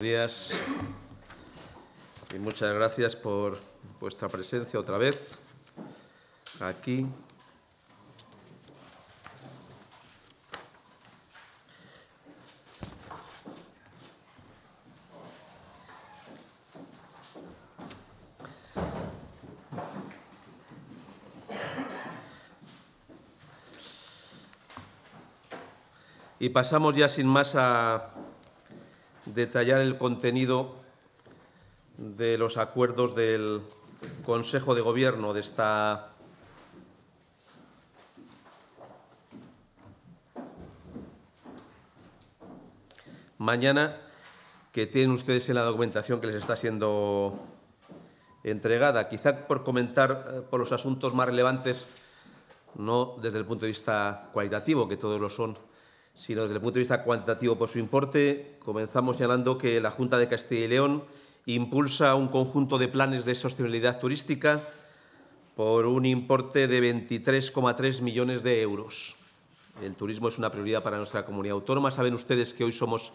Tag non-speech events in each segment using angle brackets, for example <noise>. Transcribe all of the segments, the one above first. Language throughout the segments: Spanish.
días y muchas gracias por vuestra presencia otra vez aquí. Y pasamos ya sin más a detallar el contenido de los acuerdos del Consejo de Gobierno de esta mañana que tienen ustedes en la documentación que les está siendo entregada. Quizá por comentar eh, por los asuntos más relevantes, no desde el punto de vista cualitativo, que todos lo son, sino desde el punto de vista cuantitativo por su importe, comenzamos señalando que la Junta de Castilla y León impulsa un conjunto de planes de sostenibilidad turística por un importe de 23,3 millones de euros. El turismo es una prioridad para nuestra comunidad autónoma. Saben ustedes que hoy somos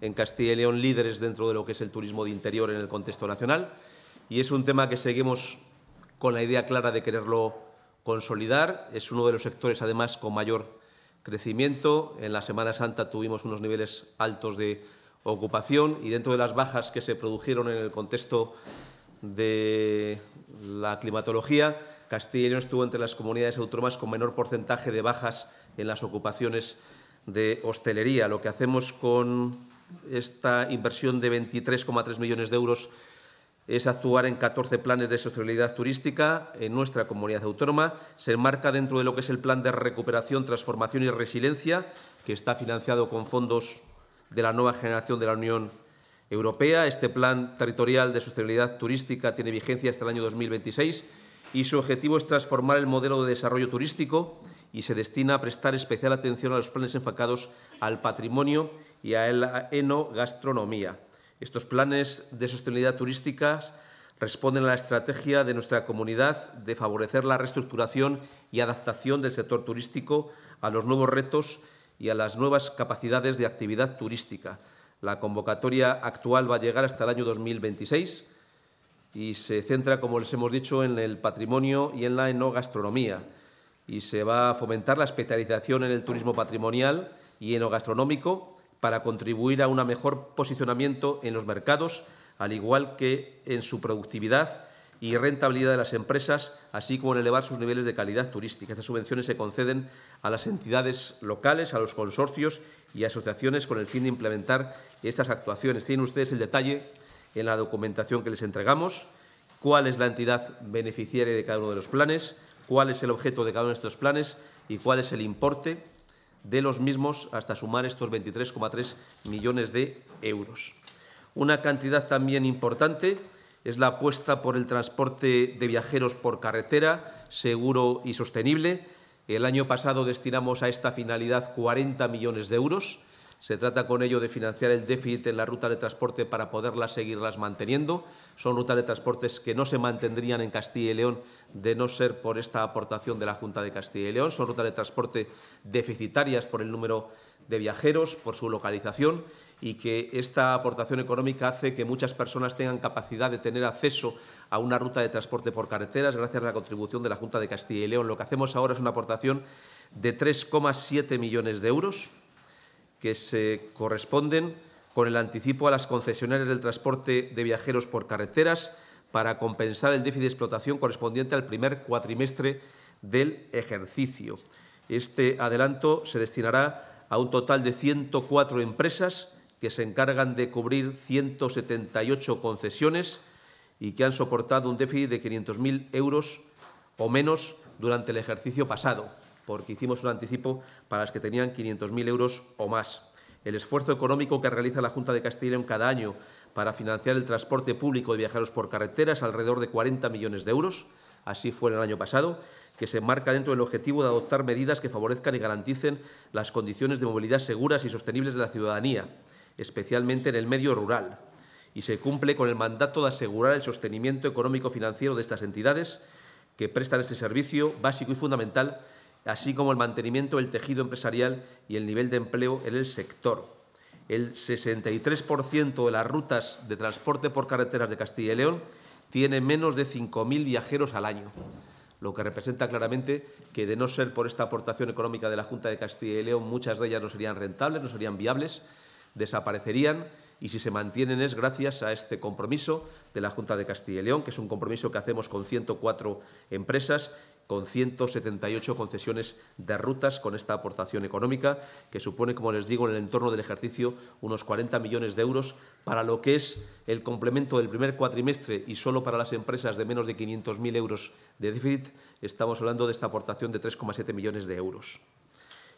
en Castilla y León líderes dentro de lo que es el turismo de interior en el contexto nacional y es un tema que seguimos con la idea clara de quererlo consolidar. Es uno de los sectores, además, con mayor crecimiento. En la Semana Santa tuvimos unos niveles altos de ocupación y dentro de las bajas que se produjeron en el contexto de la climatología, Castilla y León estuvo entre las comunidades autónomas con menor porcentaje de bajas en las ocupaciones de hostelería. Lo que hacemos con esta inversión de 23,3 millones de euros es actuar en 14 planes de sostenibilidad turística en nuestra comunidad autónoma. Se enmarca dentro de lo que es el Plan de Recuperación, Transformación y Resiliencia, que está financiado con fondos de la nueva generación de la Unión Europea. Este Plan Territorial de Sostenibilidad Turística tiene vigencia hasta el año 2026 y su objetivo es transformar el modelo de desarrollo turístico y se destina a prestar especial atención a los planes enfocados al patrimonio y a la enogastronomía. Estos planes de sostenibilidad turística responden a la estrategia de nuestra comunidad de favorecer la reestructuración y adaptación del sector turístico a los nuevos retos y a las nuevas capacidades de actividad turística. La convocatoria actual va a llegar hasta el año 2026 y se centra, como les hemos dicho, en el patrimonio y en la enogastronomía. Y se va a fomentar la especialización en el turismo patrimonial y enogastronómico, para contribuir a un mejor posicionamiento en los mercados, al igual que en su productividad y rentabilidad de las empresas, así como en elevar sus niveles de calidad turística. Estas subvenciones se conceden a las entidades locales, a los consorcios y asociaciones con el fin de implementar estas actuaciones. Tienen ustedes el detalle en la documentación que les entregamos, cuál es la entidad beneficiaria de cada uno de los planes, cuál es el objeto de cada uno de estos planes y cuál es el importe de los mismos hasta sumar estos 23,3 millones de euros. Una cantidad también importante es la apuesta por el transporte de viajeros por carretera, seguro y sostenible. El año pasado destinamos a esta finalidad 40 millones de euros se trata con ello de financiar el déficit en la ruta de transporte para poderlas seguirlas manteniendo. Son rutas de transportes que no se mantendrían en Castilla y León de no ser por esta aportación de la Junta de Castilla y León. Son rutas de transporte deficitarias por el número de viajeros, por su localización y que esta aportación económica hace que muchas personas tengan capacidad de tener acceso a una ruta de transporte por carreteras gracias a la contribución de la Junta de Castilla y León. Lo que hacemos ahora es una aportación de 3,7 millones de euros que se corresponden con el anticipo a las concesionarias del transporte de viajeros por carreteras para compensar el déficit de explotación correspondiente al primer cuatrimestre del ejercicio. Este adelanto se destinará a un total de 104 empresas que se encargan de cubrir 178 concesiones y que han soportado un déficit de 500.000 euros o menos durante el ejercicio pasado porque hicimos un anticipo para las que tenían 500.000 euros o más. El esfuerzo económico que realiza la Junta de Castilla León cada año para financiar el transporte público de viajeros por carretera alrededor de 40 millones de euros, así fue en el año pasado, que se enmarca dentro del objetivo de adoptar medidas que favorezcan y garanticen las condiciones de movilidad seguras y sostenibles de la ciudadanía, especialmente en el medio rural, y se cumple con el mandato de asegurar el sostenimiento económico-financiero de estas entidades que prestan este servicio básico y fundamental así como el mantenimiento del tejido empresarial y el nivel de empleo en el sector. El 63% de las rutas de transporte por carreteras de Castilla y León tiene menos de 5.000 viajeros al año, lo que representa claramente que, de no ser por esta aportación económica de la Junta de Castilla y León, muchas de ellas no serían rentables, no serían viables, desaparecerían y si se mantienen es gracias a este compromiso de la Junta de Castilla y León, que es un compromiso que hacemos con 104 empresas con 178 concesiones de rutas con esta aportación económica, que supone, como les digo, en el entorno del ejercicio unos 40 millones de euros para lo que es el complemento del primer cuatrimestre y solo para las empresas de menos de 500.000 euros de déficit, estamos hablando de esta aportación de 3,7 millones de euros.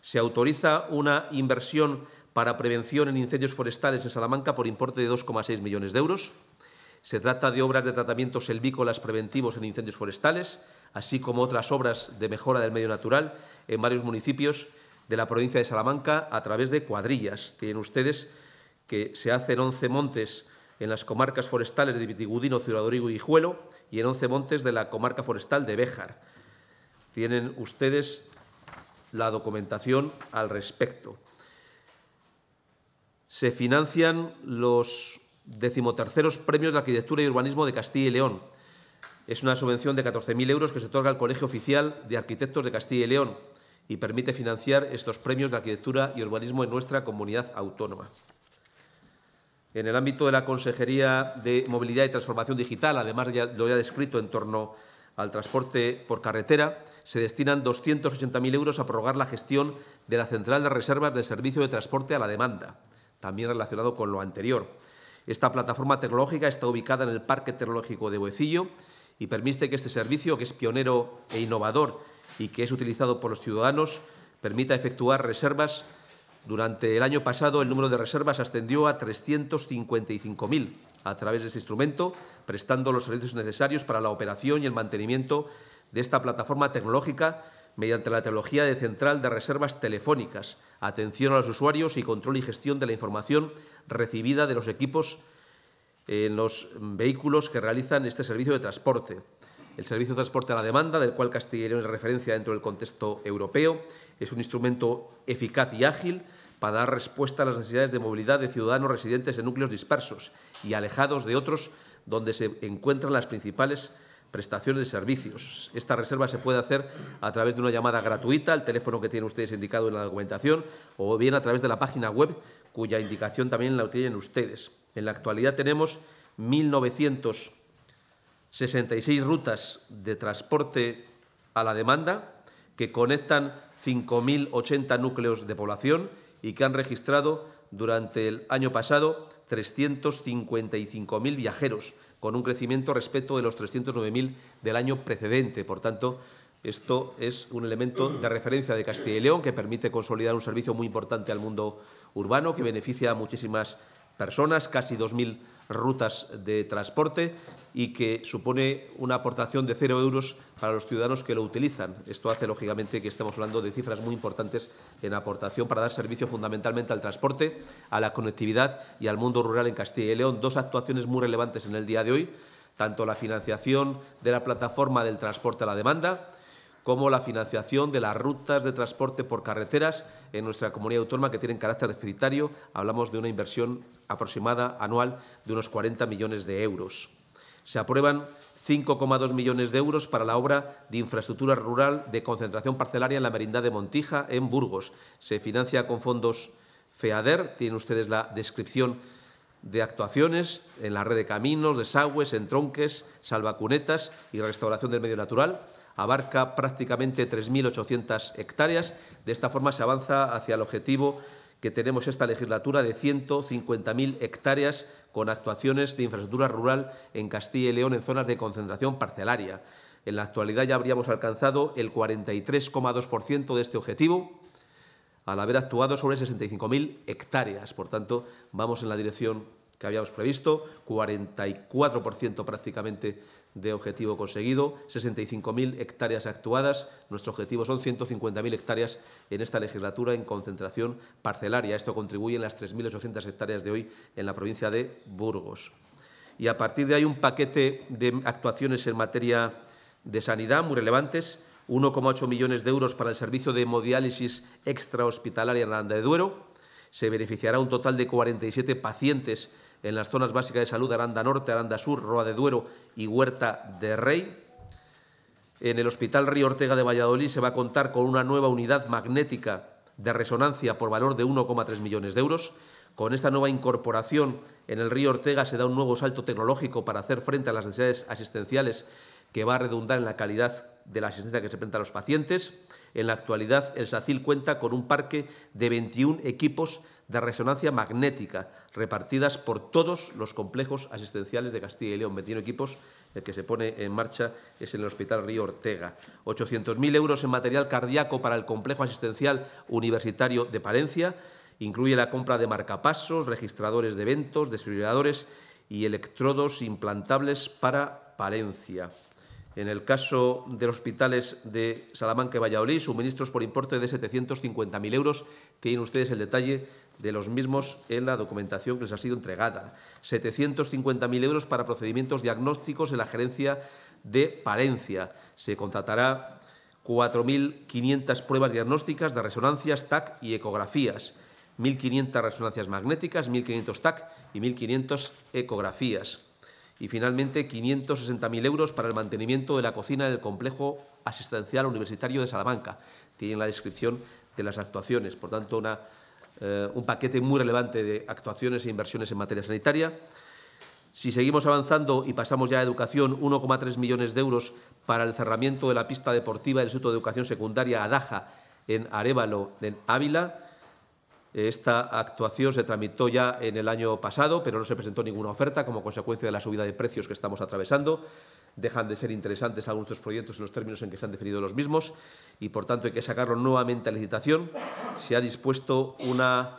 Se autoriza una inversión para prevención en incendios forestales en Salamanca por importe de 2,6 millones de euros. Se trata de obras de tratamiento selvícolas preventivos en incendios forestales, así como otras obras de mejora del medio natural en varios municipios de la provincia de Salamanca a través de cuadrillas. Tienen ustedes que se hacen 11 montes en las comarcas forestales de Vitigudino, Ciudadorigo y Juelo y en 11 montes de la comarca forestal de Béjar. Tienen ustedes la documentación al respecto. Se financian los decimoterceros premios de arquitectura y urbanismo de Castilla y León, es una subvención de 14.000 euros que se otorga al Colegio Oficial de Arquitectos de Castilla y León y permite financiar estos premios de arquitectura y urbanismo en nuestra comunidad autónoma. En el ámbito de la Consejería de Movilidad y Transformación Digital, además de lo ya descrito en torno al transporte por carretera, se destinan 280.000 euros a prorrogar la gestión de la central de reservas del servicio de transporte a la demanda, también relacionado con lo anterior. Esta plataforma tecnológica está ubicada en el Parque Tecnológico de Boecillo y permite que este servicio, que es pionero e innovador y que es utilizado por los ciudadanos, permita efectuar reservas. Durante el año pasado el número de reservas ascendió a 355.000 a través de este instrumento, prestando los servicios necesarios para la operación y el mantenimiento de esta plataforma tecnológica mediante la tecnología de central de reservas telefónicas, atención a los usuarios y control y gestión de la información recibida de los equipos en los vehículos que realizan este servicio de transporte. El servicio de transporte a la demanda, del cual Castilla es referencia dentro del contexto europeo, es un instrumento eficaz y ágil para dar respuesta a las necesidades de movilidad de ciudadanos residentes en núcleos dispersos y alejados de otros donde se encuentran las principales prestaciones de servicios. Esta reserva se puede hacer a través de una llamada gratuita, el teléfono que tienen ustedes indicado en la documentación, o bien a través de la página web, cuya indicación también la tienen ustedes. En la actualidad tenemos 1.966 rutas de transporte a la demanda que conectan 5.080 núcleos de población y que han registrado durante el año pasado 355.000 viajeros, con un crecimiento respecto de los 309.000 del año precedente. Por tanto, esto es un elemento de referencia de Castilla y León que permite consolidar un servicio muy importante al mundo urbano, que beneficia a muchísimas personas, casi 2.000 rutas de transporte y que supone una aportación de cero euros para los ciudadanos que lo utilizan. Esto hace, lógicamente, que estemos hablando de cifras muy importantes en aportación para dar servicio fundamentalmente al transporte, a la conectividad y al mundo rural en Castilla y León. Dos actuaciones muy relevantes en el día de hoy, tanto la financiación de la plataforma del transporte a la demanda, como la financiación de las rutas de transporte por carreteras en nuestra comunidad autónoma que tienen carácter deficitario. Hablamos de una inversión aproximada anual de unos 40 millones de euros. Se aprueban 5,2 millones de euros para la obra de infraestructura rural de concentración parcelaria en la merindad de Montija, en Burgos. Se financia con fondos FEADER. Tienen ustedes la descripción de actuaciones en la red de caminos, desagües, entronques, salvacunetas y restauración del medio natural abarca prácticamente 3.800 hectáreas. De esta forma se avanza hacia el objetivo que tenemos esta legislatura de 150.000 hectáreas con actuaciones de infraestructura rural en Castilla y León en zonas de concentración parcelaria. En la actualidad ya habríamos alcanzado el 43,2% de este objetivo al haber actuado sobre 65.000 hectáreas. Por tanto, vamos en la dirección que habíamos previsto, 44% prácticamente de objetivo conseguido, 65.000 hectáreas actuadas. Nuestro objetivo son 150.000 hectáreas en esta legislatura en concentración parcelaria. Esto contribuye en las 3.800 hectáreas de hoy en la provincia de Burgos. Y a partir de ahí un paquete de actuaciones en materia de sanidad muy relevantes. 1,8 millones de euros para el servicio de hemodiálisis extrahospitalaria en la anda de Duero. Se beneficiará un total de 47 pacientes en las zonas básicas de salud Aranda Norte, Aranda Sur, Roa de Duero y Huerta de Rey. En el Hospital Río Ortega de Valladolid se va a contar con una nueva unidad magnética de resonancia por valor de 1,3 millones de euros. Con esta nueva incorporación en el Río Ortega se da un nuevo salto tecnológico para hacer frente a las necesidades asistenciales que va a redundar en la calidad de la asistencia que se presenta a los pacientes. En la actualidad, el SACIL cuenta con un parque de 21 equipos de resonancia magnética, repartidas por todos los complejos asistenciales de Castilla y León. 21 equipos, el que se pone en marcha es en el Hospital Río Ortega. 800.000 euros en material cardíaco para el complejo asistencial universitario de Palencia. Incluye la compra de marcapasos, registradores de eventos, desfibriladores y electrodos implantables para Palencia. En el caso de los hospitales de Salamanca y Valladolid, suministros por importe de 750.000 euros. Tienen ustedes el detalle de los mismos en la documentación que les ha sido entregada. 750.000 euros para procedimientos diagnósticos en la gerencia de Parencia... Se contratará 4.500 pruebas diagnósticas de resonancias, TAC y ecografías. 1.500 resonancias magnéticas, 1.500 TAC y 1.500 ecografías. Y finalmente, 560.000 euros para el mantenimiento de la cocina del complejo asistencial universitario de Salamanca. Tienen la descripción de las actuaciones. Por tanto, una eh, un paquete muy relevante de actuaciones e inversiones en materia sanitaria. Si seguimos avanzando y pasamos ya a educación, 1,3 millones de euros para el cerramiento de la pista deportiva del Instituto de Educación Secundaria Adaja en Arevalo, en Ávila. Esta actuación se tramitó ya en el año pasado, pero no se presentó ninguna oferta como consecuencia de la subida de precios que estamos atravesando dejan de ser interesantes algunos de proyectos en los términos en que se han definido los mismos y, por tanto, hay que sacarlo nuevamente a licitación. Se ha dispuesto una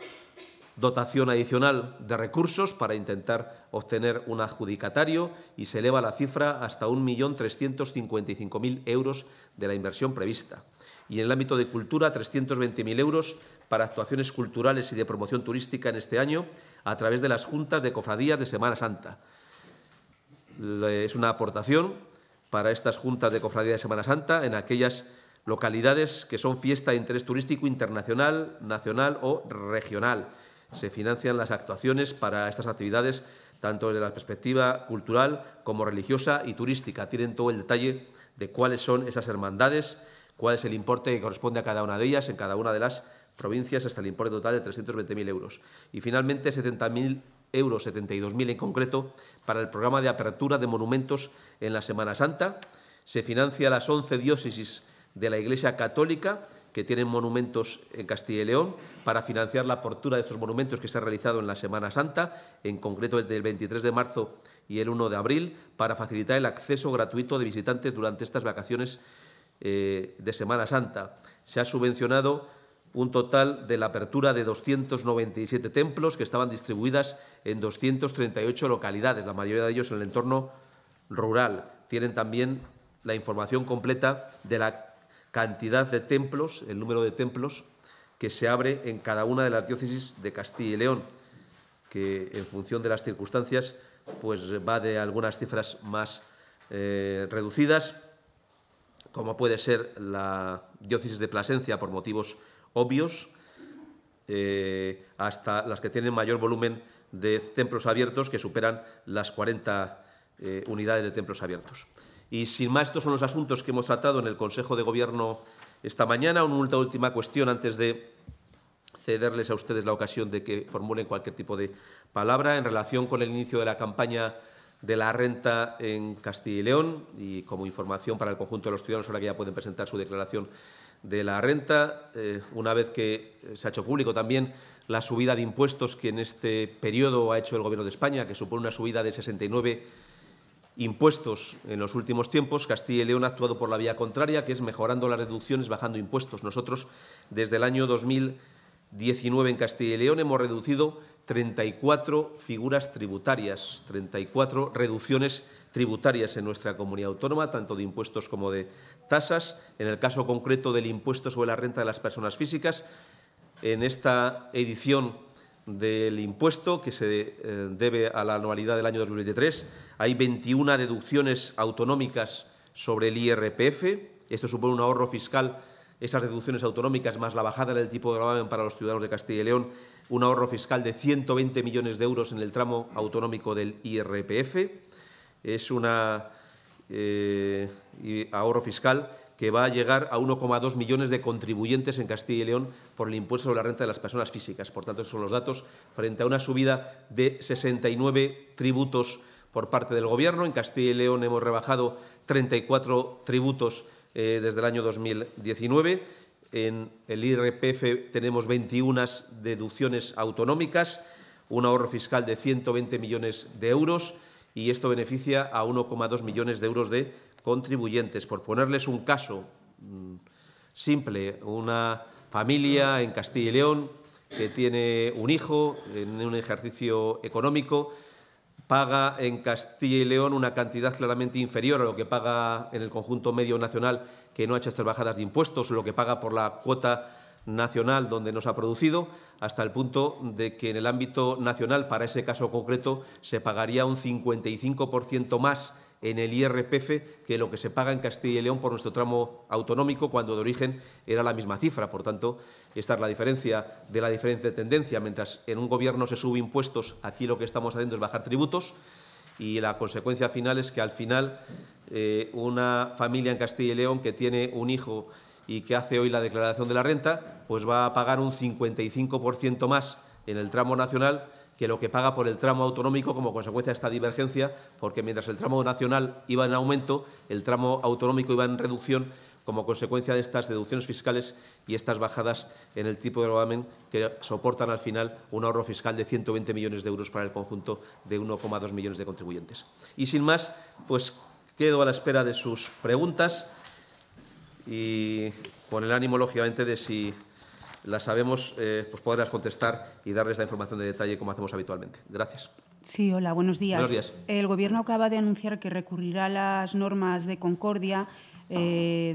dotación adicional de recursos para intentar obtener un adjudicatario y se eleva la cifra hasta 1.355.000 euros de la inversión prevista. Y en el ámbito de cultura, 320.000 euros para actuaciones culturales y de promoción turística en este año a través de las juntas de cofradías de Semana Santa es una aportación para estas juntas de cofradía de Semana Santa en aquellas localidades que son fiesta de interés turístico internacional, nacional o regional. Se financian las actuaciones para estas actividades tanto desde la perspectiva cultural como religiosa y turística. Tienen todo el detalle de cuáles son esas hermandades, cuál es el importe que corresponde a cada una de ellas en cada una de las provincias, hasta el importe total de 320.000 euros. Y finalmente, 70.000 euros 72.000 en concreto, para el programa de apertura de monumentos en la Semana Santa. Se financia las 11 diócesis de la Iglesia Católica que tienen monumentos en Castilla y León para financiar la apertura de estos monumentos que se ha realizado en la Semana Santa, en concreto el del 23 de marzo y el 1 de abril, para facilitar el acceso gratuito de visitantes durante estas vacaciones eh, de Semana Santa. Se ha subvencionado un total de la apertura de 297 templos que estaban distribuidas en 238 localidades, la mayoría de ellos en el entorno rural. Tienen también la información completa de la cantidad de templos, el número de templos que se abre en cada una de las diócesis de Castilla y León, que en función de las circunstancias pues va de algunas cifras más eh, reducidas, como puede ser la diócesis de Plasencia por motivos obvios eh, hasta las que tienen mayor volumen de templos abiertos, que superan las 40 eh, unidades de templos abiertos. Y sin más, estos son los asuntos que hemos tratado en el Consejo de Gobierno esta mañana. Una última cuestión antes de cederles a ustedes la ocasión de que formulen cualquier tipo de palabra en relación con el inicio de la campaña de la renta en Castilla y León y como información para el conjunto de los ciudadanos, ahora que ya pueden presentar su declaración de la renta, eh, una vez que se ha hecho público también la subida de impuestos que en este periodo ha hecho el Gobierno de España, que supone una subida de 69 impuestos en los últimos tiempos, Castilla y León ha actuado por la vía contraria, que es mejorando las reducciones, bajando impuestos. Nosotros, desde el año 2019 en Castilla y León, hemos reducido 34 figuras tributarias, 34 reducciones tributarias en nuestra comunidad autónoma, tanto de impuestos como de tasas, en el caso concreto del impuesto sobre la renta de las personas físicas. En esta edición del impuesto que se eh, debe a la anualidad del año 2023, hay 21 deducciones autonómicas sobre el IRPF. Esto supone un ahorro fiscal, esas deducciones autonómicas más la bajada del tipo de gravamen para los ciudadanos de Castilla y León, un ahorro fiscal de 120 millones de euros en el tramo autonómico del IRPF. Es una eh, y ahorro fiscal que va a llegar a 1,2 millones de contribuyentes en Castilla y León por el impuesto sobre la renta de las personas físicas. Por tanto, esos son los datos frente a una subida de 69 tributos por parte del Gobierno. En Castilla y León hemos rebajado 34 tributos eh, desde el año 2019. En el IRPF tenemos 21 deducciones autonómicas, un ahorro fiscal de 120 millones de euros y esto beneficia a 1,2 millones de euros de contribuyentes. Por ponerles un caso mm, simple, una familia en Castilla y León que tiene un hijo en un ejercicio económico paga en Castilla y León una cantidad claramente inferior a lo que paga en el conjunto medio nacional que no ha hecho estas bajadas de impuestos, lo que paga por la cuota nacional donde nos ha producido, hasta el punto de que en el ámbito nacional, para ese caso concreto, se pagaría un 55% más en el IRPF que lo que se paga en Castilla y León por nuestro tramo autonómico, cuando de origen era la misma cifra. Por tanto, esta es la diferencia de la diferencia de tendencia. Mientras en un gobierno se sube impuestos, aquí lo que estamos haciendo es bajar tributos y la consecuencia final es que al final eh, una familia en Castilla y León que tiene un hijo y que hace hoy la declaración de la renta, pues va a pagar un 55% más en el tramo nacional que lo que paga por el tramo autonómico como consecuencia de esta divergencia, porque mientras el tramo nacional iba en aumento, el tramo autonómico iba en reducción como consecuencia de estas deducciones fiscales y estas bajadas en el tipo de gravamen que soportan al final un ahorro fiscal de 120 millones de euros para el conjunto de 1,2 millones de contribuyentes. Y sin más, pues quedo a la espera de sus preguntas y con el ánimo, lógicamente, de si las sabemos, eh, pues poderlas contestar y darles la información de detalle como hacemos habitualmente. Gracias. Sí, hola, buenos días. Buenos días. El Gobierno acaba de anunciar que recurrirá a las normas de Concordia eh,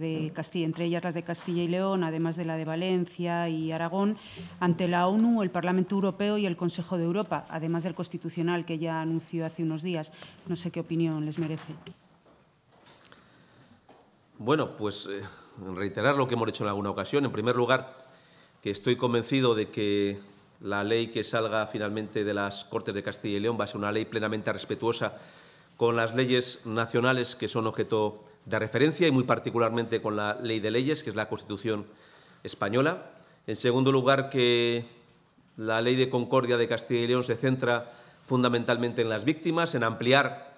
de, de, Castilla, entre ellas las de Castilla y León, además de la de Valencia y Aragón, ante la ONU, el Parlamento Europeo y el Consejo de Europa, además del Constitucional que ya anunció hace unos días. No sé qué opinión les merece. Bueno, pues eh, reiterar lo que hemos hecho en alguna ocasión. En primer lugar, que estoy convencido de que la ley que salga finalmente de las Cortes de Castilla y León va a ser una ley plenamente respetuosa con las leyes nacionales que son objeto de referencia y muy particularmente con la ley de leyes, que es la Constitución española. En segundo lugar, que la ley de concordia de Castilla y León se centra fundamentalmente en las víctimas, en ampliar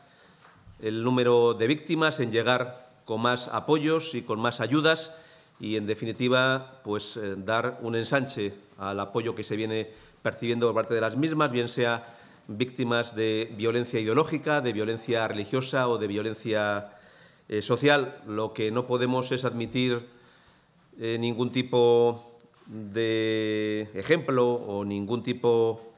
el número de víctimas, en llegar con más apoyos y con más ayudas y, en definitiva, pues, eh, dar un ensanche al apoyo que se viene percibiendo por parte de las mismas, bien sea víctimas de violencia ideológica, de violencia religiosa o de violencia eh, social. Lo que no podemos es admitir eh, ningún tipo de ejemplo o ningún tipo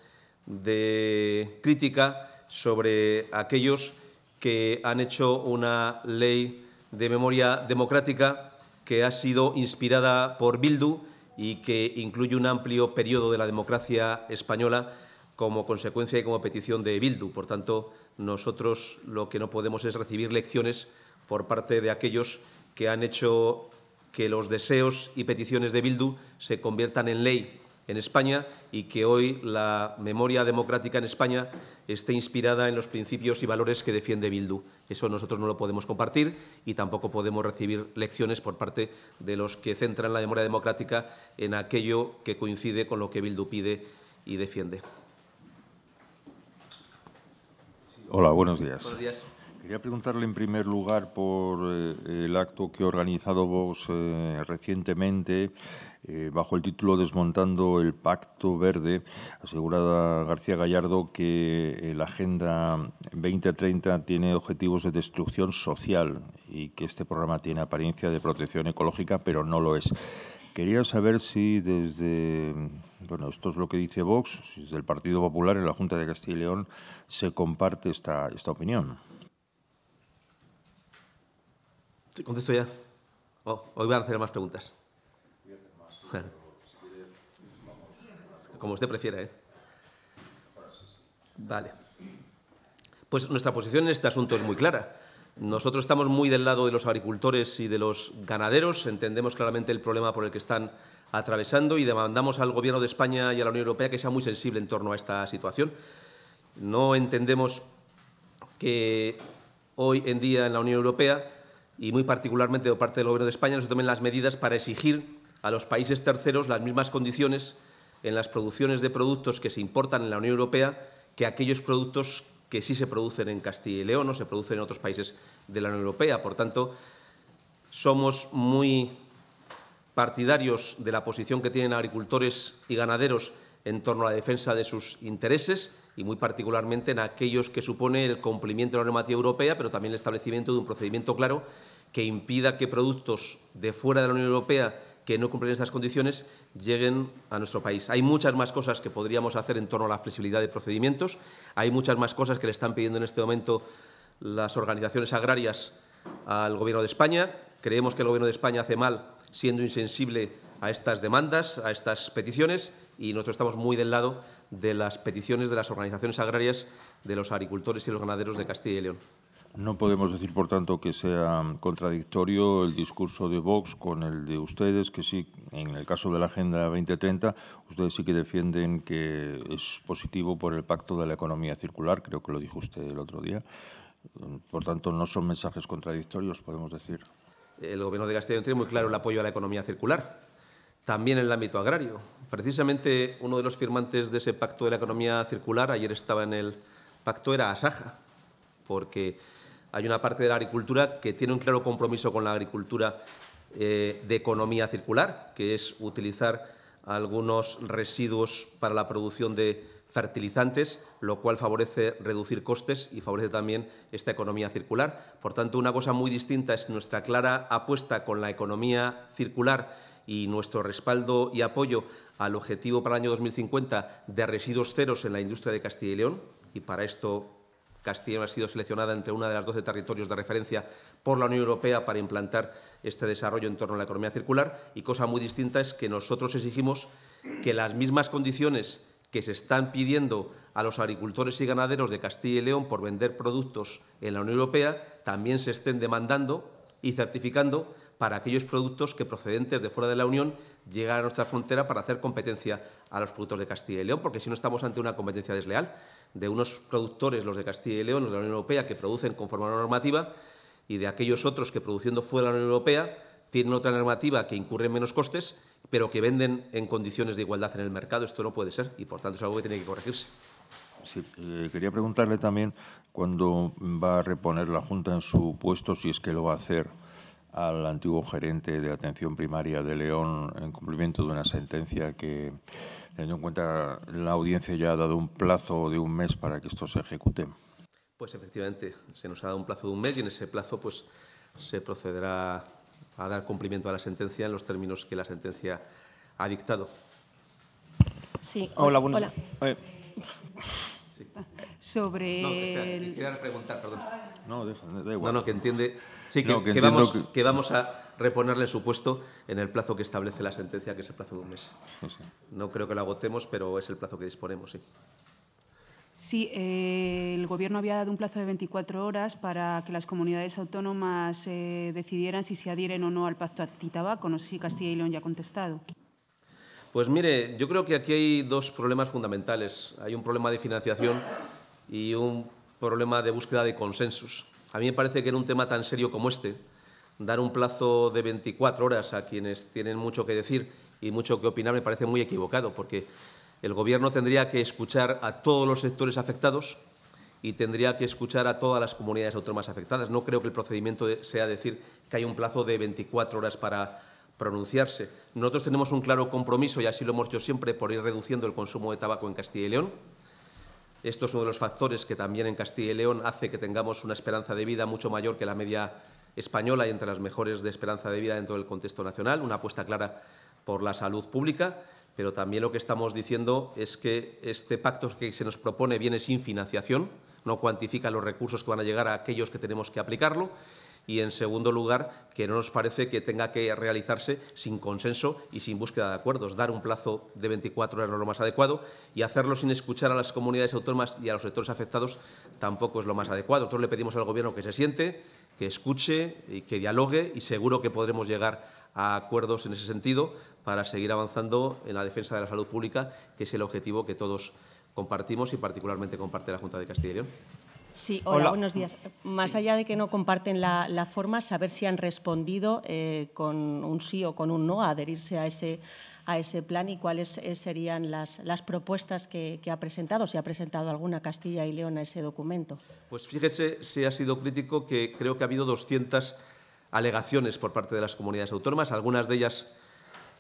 de crítica sobre aquellos que han hecho una ley de memoria democrática que ha sido inspirada por Bildu y que incluye un amplio periodo de la democracia española como consecuencia y como petición de Bildu. Por tanto, nosotros lo que no podemos es recibir lecciones por parte de aquellos que han hecho que los deseos y peticiones de Bildu se conviertan en ley en España y que hoy la memoria democrática en España esté inspirada en los principios y valores que defiende Bildu. Eso nosotros no lo podemos compartir y tampoco podemos recibir lecciones por parte de los que centran la memoria democrática en aquello que coincide con lo que Bildu pide y defiende. Hola, buenos días. Buenos días. Quería preguntarle en primer lugar por eh, el acto que ha organizado Vox eh, recientemente eh, bajo el título Desmontando el Pacto Verde. Asegurada García Gallardo que la Agenda 2030 tiene objetivos de destrucción social y que este programa tiene apariencia de protección ecológica, pero no lo es. Quería saber si desde, bueno, esto es lo que dice Vox, si desde el Partido Popular en la Junta de Castilla y León se comparte esta, esta opinión contesto ya. Oh, hoy van a hacer más preguntas. Como usted prefiera, ¿eh? Vale. Pues nuestra posición en este asunto es muy clara. Nosotros estamos muy del lado de los agricultores y de los ganaderos, entendemos claramente el problema por el que están atravesando y demandamos al Gobierno de España y a la Unión Europea que sea muy sensible en torno a esta situación. No entendemos que hoy en día en la Unión Europea y muy particularmente por parte del Gobierno de España, se tomen las medidas para exigir a los países terceros las mismas condiciones en las producciones de productos que se importan en la Unión Europea que aquellos productos que sí se producen en Castilla y León o se producen en otros países de la Unión Europea. Por tanto, somos muy partidarios de la posición que tienen agricultores y ganaderos en torno a la defensa de sus intereses y muy particularmente en aquellos que supone el cumplimiento de la normativa europea, pero también el establecimiento de un procedimiento claro que impida que productos de fuera de la Unión Europea que no cumplen estas condiciones lleguen a nuestro país. Hay muchas más cosas que podríamos hacer en torno a la flexibilidad de procedimientos, hay muchas más cosas que le están pidiendo en este momento las organizaciones agrarias al Gobierno de España. Creemos que el Gobierno de España hace mal siendo insensible a estas demandas, a estas peticiones, y nosotros estamos muy del lado de las peticiones de las organizaciones agrarias de los agricultores y los ganaderos de Castilla y León. No podemos decir, por tanto, que sea contradictorio el discurso de Vox con el de ustedes, que sí, en el caso de la Agenda 2030, ustedes sí que defienden que es positivo por el pacto de la economía circular, creo que lo dijo usted el otro día. Por tanto, no son mensajes contradictorios, podemos decir. El Gobierno de León tiene muy claro el apoyo a la economía circular, también en el ámbito agrario. Precisamente uno de los firmantes de ese pacto de la economía circular, ayer estaba en el pacto, era Asaja, porque hay una parte de la agricultura que tiene un claro compromiso con la agricultura eh, de economía circular, que es utilizar algunos residuos para la producción de fertilizantes, lo cual favorece reducir costes y favorece también esta economía circular. Por tanto, una cosa muy distinta es nuestra clara apuesta con la economía circular y nuestro respaldo y apoyo al objetivo para el año 2050 de residuos ceros en la industria de Castilla y León, y para esto Castilla y León ha sido seleccionada entre una de las 12 territorios de referencia por la Unión Europea para implantar este desarrollo en torno a la economía circular. Y cosa muy distinta es que nosotros exigimos que las mismas condiciones que se están pidiendo a los agricultores y ganaderos de Castilla y León por vender productos en la Unión Europea también se estén demandando y certificando para aquellos productos que procedentes de fuera de la Unión llegan a nuestra frontera para hacer competencia a los productos de Castilla y León, porque si no estamos ante una competencia desleal de unos productores, los de Castilla y León, los de la Unión Europea, que producen conforme a la normativa, y de aquellos otros que produciendo fuera de la Unión Europea tienen otra normativa que incurre en menos costes, pero que venden en condiciones de igualdad en el mercado. Esto no puede ser y, por tanto, es algo que tiene que corregirse. Eh, quería preguntarle también cuándo va a reponer la Junta en su puesto, si es que lo va a hacer al antiguo gerente de atención primaria de León en cumplimiento de una sentencia que, teniendo en cuenta la audiencia, ya ha dado un plazo de un mes para que esto se ejecute. Pues efectivamente, se nos ha dado un plazo de un mes y en ese plazo pues, se procederá a dar cumplimiento a la sentencia en los términos que la sentencia ha dictado. Sí, ah, hola, buenas hola. Eh. Sobre. No, espera, preguntar, perdón. No, deja, da igual. No, no, que entiende Sí, que, vamos, a reponerle su puesto en el plazo que establece la sentencia, que es el plazo de un mes. No creo que lo agotemos, pero es el plazo que disponemos, sí. Sí, eh, el Gobierno había dado un plazo de 24 horas para que las comunidades autónomas eh, decidieran si se adhieren o no al pacto antitabaco. No sé si Castilla y León ya ha contestado. Pues mire, yo creo que aquí hay dos problemas fundamentales. Hay un problema de financiación y un problema de búsqueda de consensos. A mí me parece que en un tema tan serio como este, dar un plazo de 24 horas a quienes tienen mucho que decir y mucho que opinar me parece muy equivocado, porque el Gobierno tendría que escuchar a todos los sectores afectados y tendría que escuchar a todas las comunidades autónomas afectadas. No creo que el procedimiento sea decir que hay un plazo de 24 horas para pronunciarse. Nosotros tenemos un claro compromiso, y así lo hemos hecho siempre, por ir reduciendo el consumo de tabaco en Castilla y León. Esto es uno de los factores que también en Castilla y León hace que tengamos una esperanza de vida mucho mayor que la media española y entre las mejores de esperanza de vida dentro del contexto nacional, una apuesta clara por la salud pública, pero también lo que estamos diciendo es que este pacto que se nos propone viene sin financiación, no cuantifica los recursos que van a llegar a aquellos que tenemos que aplicarlo y, en segundo lugar, que no nos parece que tenga que realizarse sin consenso y sin búsqueda de acuerdos. Dar un plazo de 24 horas no es lo más adecuado y hacerlo sin escuchar a las comunidades autónomas y a los sectores afectados tampoco es lo más adecuado. Nosotros le pedimos al Gobierno que se siente, que escuche y que dialogue y seguro que podremos llegar a acuerdos en ese sentido para seguir avanzando en la defensa de la salud pública, que es el objetivo que todos compartimos y particularmente comparte la Junta de Castilla y León. Sí, hola, buenos días. Más allá de que no comparten la, forma, saber si han respondido eh, con un sí o con un no a adherirse a ese, a ese plan y cuáles eh, serían las, las propuestas que, que, ha presentado, si ha presentado alguna Castilla y León a ese documento. Pues fíjese si ha sido crítico que creo que ha habido 200 alegaciones por parte de las comunidades autónomas, algunas de ellas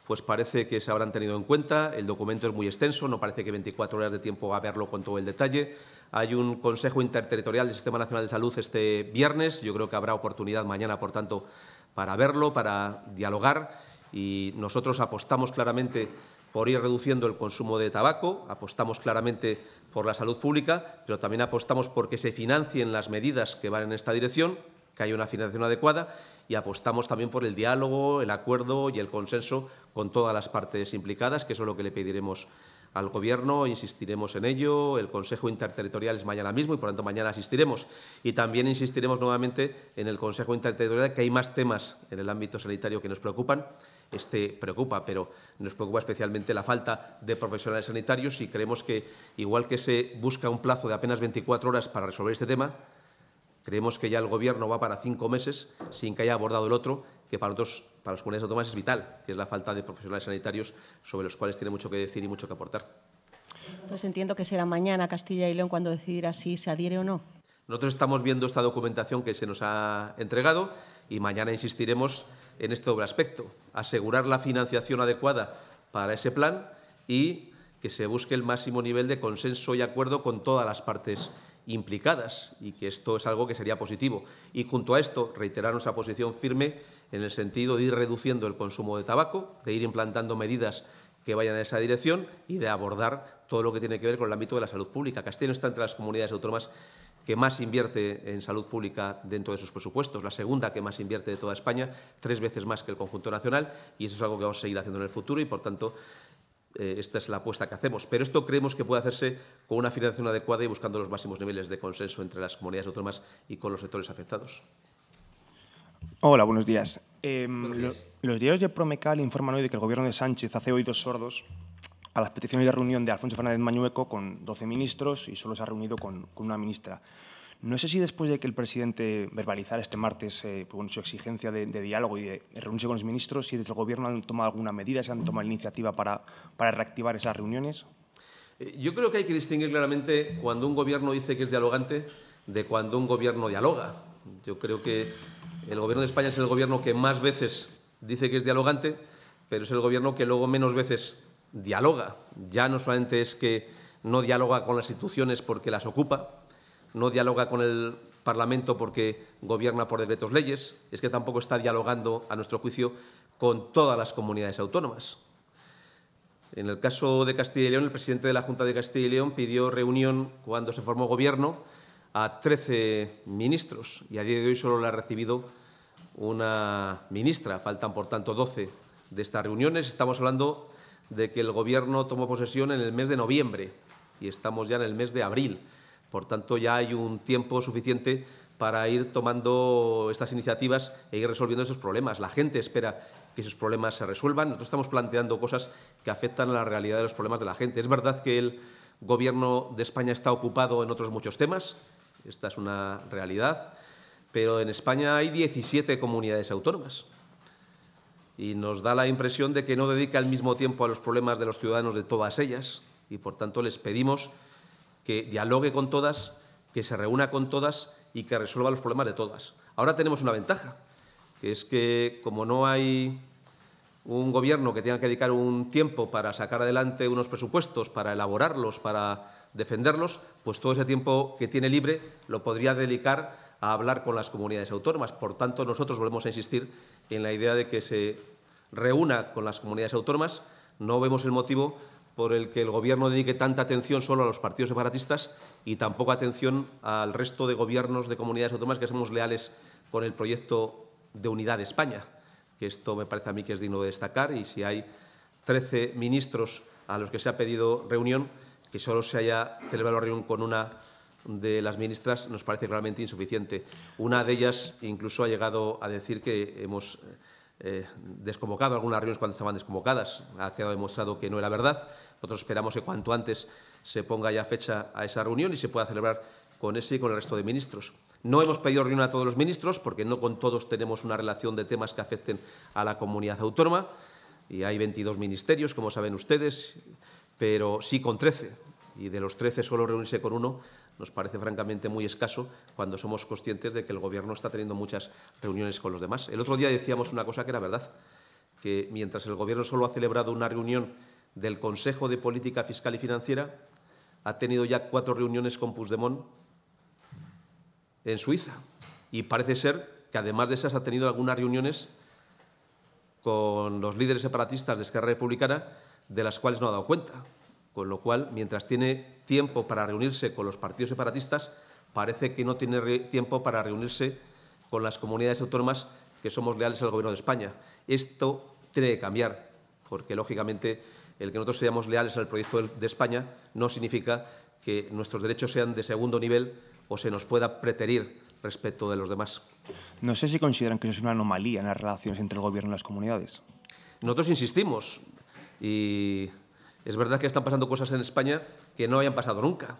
pues parece que se habrán tenido en cuenta. El documento es muy extenso, no parece que 24 horas de tiempo a verlo con todo el detalle. Hay un Consejo Interterritorial del Sistema Nacional de Salud este viernes. Yo creo que habrá oportunidad mañana, por tanto, para verlo, para dialogar. Y nosotros apostamos claramente por ir reduciendo el consumo de tabaco, apostamos claramente por la salud pública, pero también apostamos por que se financien las medidas que van en esta dirección, que haya una financiación adecuada y apostamos también por el diálogo, el acuerdo y el consenso con todas las partes implicadas, que eso es lo que le pediremos al Gobierno, insistiremos en ello, el Consejo Interterritorial es mañana mismo y por tanto mañana asistiremos. Y también insistiremos nuevamente en el Consejo Interterritorial que hay más temas en el ámbito sanitario que nos preocupan. Este preocupa, pero nos preocupa especialmente la falta de profesionales sanitarios y creemos que, igual que se busca un plazo de apenas 24 horas para resolver este tema, Creemos que ya el Gobierno va para cinco meses sin que haya abordado el otro, que para nosotros, para los comunidades autónomas, es vital, que es la falta de profesionales sanitarios sobre los cuales tiene mucho que decir y mucho que aportar. Entonces entiendo que será mañana Castilla y León cuando decidirá si se adhiere o no. Nosotros estamos viendo esta documentación que se nos ha entregado y mañana insistiremos en este doble aspecto, asegurar la financiación adecuada para ese plan y que se busque el máximo nivel de consenso y acuerdo con todas las partes implicadas y que esto es algo que sería positivo. Y junto a esto, reiterar nuestra posición firme en el sentido de ir reduciendo el consumo de tabaco, de ir implantando medidas que vayan en esa dirección y de abordar todo lo que tiene que ver con el ámbito de la salud pública. Castellón está entre las comunidades autónomas que más invierte en salud pública dentro de sus presupuestos, la segunda que más invierte de toda España, tres veces más que el conjunto nacional, y eso es algo que vamos a seguir haciendo en el futuro y, por tanto, eh, esta es la apuesta que hacemos, pero esto creemos que puede hacerse con una financiación adecuada y buscando los máximos niveles de consenso entre las comunidades autónomas y con los sectores afectados. Hola, buenos días. Em, los, diarios de Promecal informan hoy de que el gobierno de Sánchez hace oídos sordos a las peticiones de reunión de Alfonso Fernández Mañueco con 12 ministros y solo se ha reunido con una ministra. No sé si después de que el presidente verbalizara este martes con eh, pues, su exigencia de, diálogo y de reunirse con los ministros, si desde el Gobierno han tomado alguna medida, si han tomado la iniciativa para, para reactivar esas reuniones. Eh, yo creo que hay que distinguir claramente cuando un Gobierno dice que es dialogante de cuando un Gobierno dialoga. Yo creo que el Gobierno de España es el Gobierno que más veces dice que es dialogante, pero es el Gobierno que luego menos veces dialoga. Ya no solamente es que no dialoga con las instituciones porque las ocupa, no dialoga con el Parlamento porque gobierna por decretos leyes, es que tampoco está dialogando, a nuestro juicio, con todas las comunidades autónomas. En el caso de Castilla y León, el presidente de la Junta de Castilla y León pidió reunión cuando se formó gobierno a 13 ministros y a día de hoy solo la ha recibido una ministra. Faltan, por tanto, 12 de estas reuniones. Estamos hablando de que el Gobierno tomó posesión en el mes de noviembre y estamos ya en el mes de abril. Por tanto, ya hay un tiempo suficiente para ir tomando estas iniciativas e ir resolviendo esos problemas. La gente espera que esos problemas se resuelvan. Nosotros estamos planteando cosas que afectan a la realidad de los problemas de la gente. Es verdad que el Gobierno de España está ocupado en otros muchos temas, esta es una realidad, pero en España hay 17 comunidades autónomas y nos da la impresión de que no dedica el mismo tiempo a los problemas de los ciudadanos de todas ellas y, por tanto, les pedimos que dialogue con todas, que se reúna con todas y que resuelva los problemas de todas. Ahora tenemos una ventaja, que es que como no hay un gobierno que tenga que dedicar un tiempo para sacar adelante unos presupuestos, para elaborarlos, para defenderlos, pues todo ese tiempo que tiene libre lo podría dedicar a hablar con las comunidades autónomas. Por tanto, nosotros volvemos a insistir en la idea de que se reúna con las comunidades autónomas. No vemos el motivo por el que el Gobierno dedique tanta atención solo a los partidos separatistas y tampoco atención al resto de gobiernos de comunidades autónomas que somos leales con el proyecto de unidad de España, que esto me parece a mí que es digno de destacar y si hay 13 ministros a los que se ha pedido reunión, que solo se haya celebrado reunión con una de las ministras nos parece claramente insuficiente. Una de ellas incluso ha llegado a decir que hemos eh, desconvocado algunas reuniones cuando estaban desconvocadas. Ha quedado demostrado que no era verdad. Nosotros esperamos que cuanto antes se ponga ya fecha a esa reunión y se pueda celebrar con ese y con el resto de ministros. No hemos pedido reunión a todos los ministros porque no con todos tenemos una relación de temas que afecten a la comunidad autónoma y hay 22 ministerios, como saben ustedes, pero sí con 13 y de los 13 solo reunirse con uno nos parece francamente muy escaso cuando somos conscientes de que el Gobierno está teniendo muchas reuniones con los demás. El otro día decíamos una cosa que era verdad, que mientras el Gobierno solo ha celebrado una reunión del Consejo de Política Fiscal y Financiera, ha tenido ya cuatro reuniones con Puigdemont en Suiza. Y parece ser que además de esas ha tenido algunas reuniones con los líderes separatistas de Esquerra Republicana de las cuales no ha dado cuenta. Con lo cual, mientras tiene tiempo para reunirse con los partidos separatistas, parece que no tiene tiempo para reunirse con las comunidades autónomas que somos leales al Gobierno de España. Esto tiene que cambiar, porque lógicamente el que nosotros seamos leales al proyecto de España no significa que nuestros derechos sean de segundo nivel o se nos pueda preterir respecto de los demás. No sé si consideran que eso es una anomalía en las relaciones entre el Gobierno y las comunidades. Nosotros insistimos y es verdad que están pasando cosas en España que no hayan pasado nunca.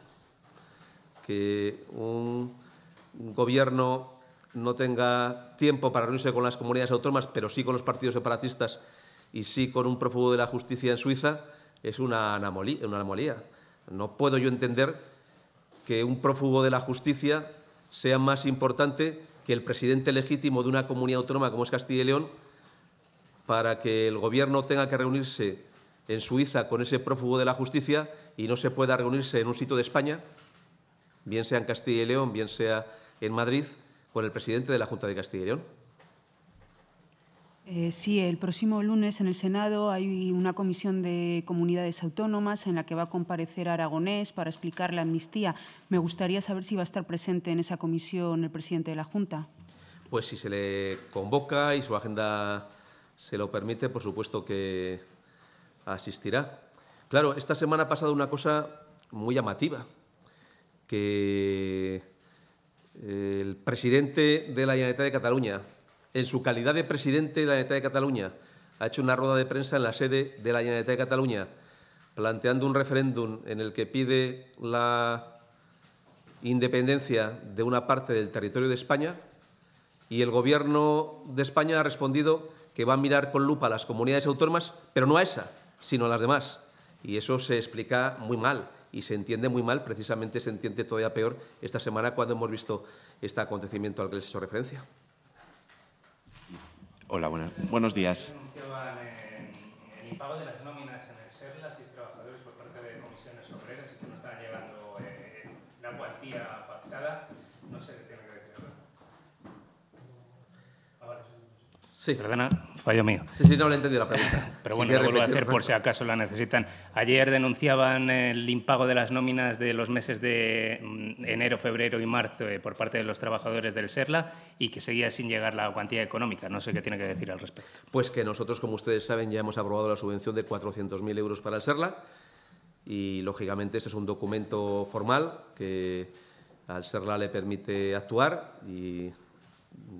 Que un gobierno no tenga tiempo para reunirse con las comunidades autónomas, pero sí con los partidos separatistas y sí con un prófugo de la justicia en Suiza, es una anomalía. No puedo yo entender que un prófugo de la justicia sea más importante que el presidente legítimo de una comunidad autónoma como es Castilla y León para que el Gobierno tenga que reunirse en Suiza con ese prófugo de la justicia y no se pueda reunirse en un sitio de España, bien sea en Castilla y León, bien sea en Madrid, con el presidente de la Junta de Castilla y León. Eh, sí, el próximo lunes en el Senado hay una comisión de comunidades autónomas en la que va a comparecer Aragonés para explicar la amnistía. Me gustaría saber si va a estar presente en esa comisión el presidente de la Junta. Pues si se le convoca y su agenda se lo permite, por supuesto que, asistirá. Claro, esta semana ha pasado una cosa muy llamativa, que eh, el presidente de la Generalitat de Cataluña, en su calidad de presidente de la Generalitat de Cataluña, ha hecho una rueda de prensa en la sede de la Generalitat de Cataluña planteando un referéndum en el que pide la independencia de una parte del territorio de España y el Gobierno de España ha respondido que va a mirar con lupa a las comunidades autónomas, pero no a esa, sino a las demás. Y eso se explica muy mal y se entiende muy mal, precisamente se entiende todavía peor esta semana cuando hemos visto este acontecimiento al que les he hecho referencia. Hola, buenas, buenos días. Ah, sí, perdona fallo mío. Sí, sí, no lo he entendido la pregunta. <laughs> Pero bueno, lo vuelvo a hacer por si acaso la necesitan. Ayer denunciaban el impago de las nóminas de los meses de mm, enero, febrero y marzo eh, por parte de los trabajadores del SERLA y que seguía sin llegar la cuantía económica. No sé qué tiene que decir al respecto. Pues que nosotros, como ustedes saben, ya hemos aprobado la subvención de 400.000 euros para el SERLA y, lógicamente, ese es un documento formal que al SERLA le permite actuar y,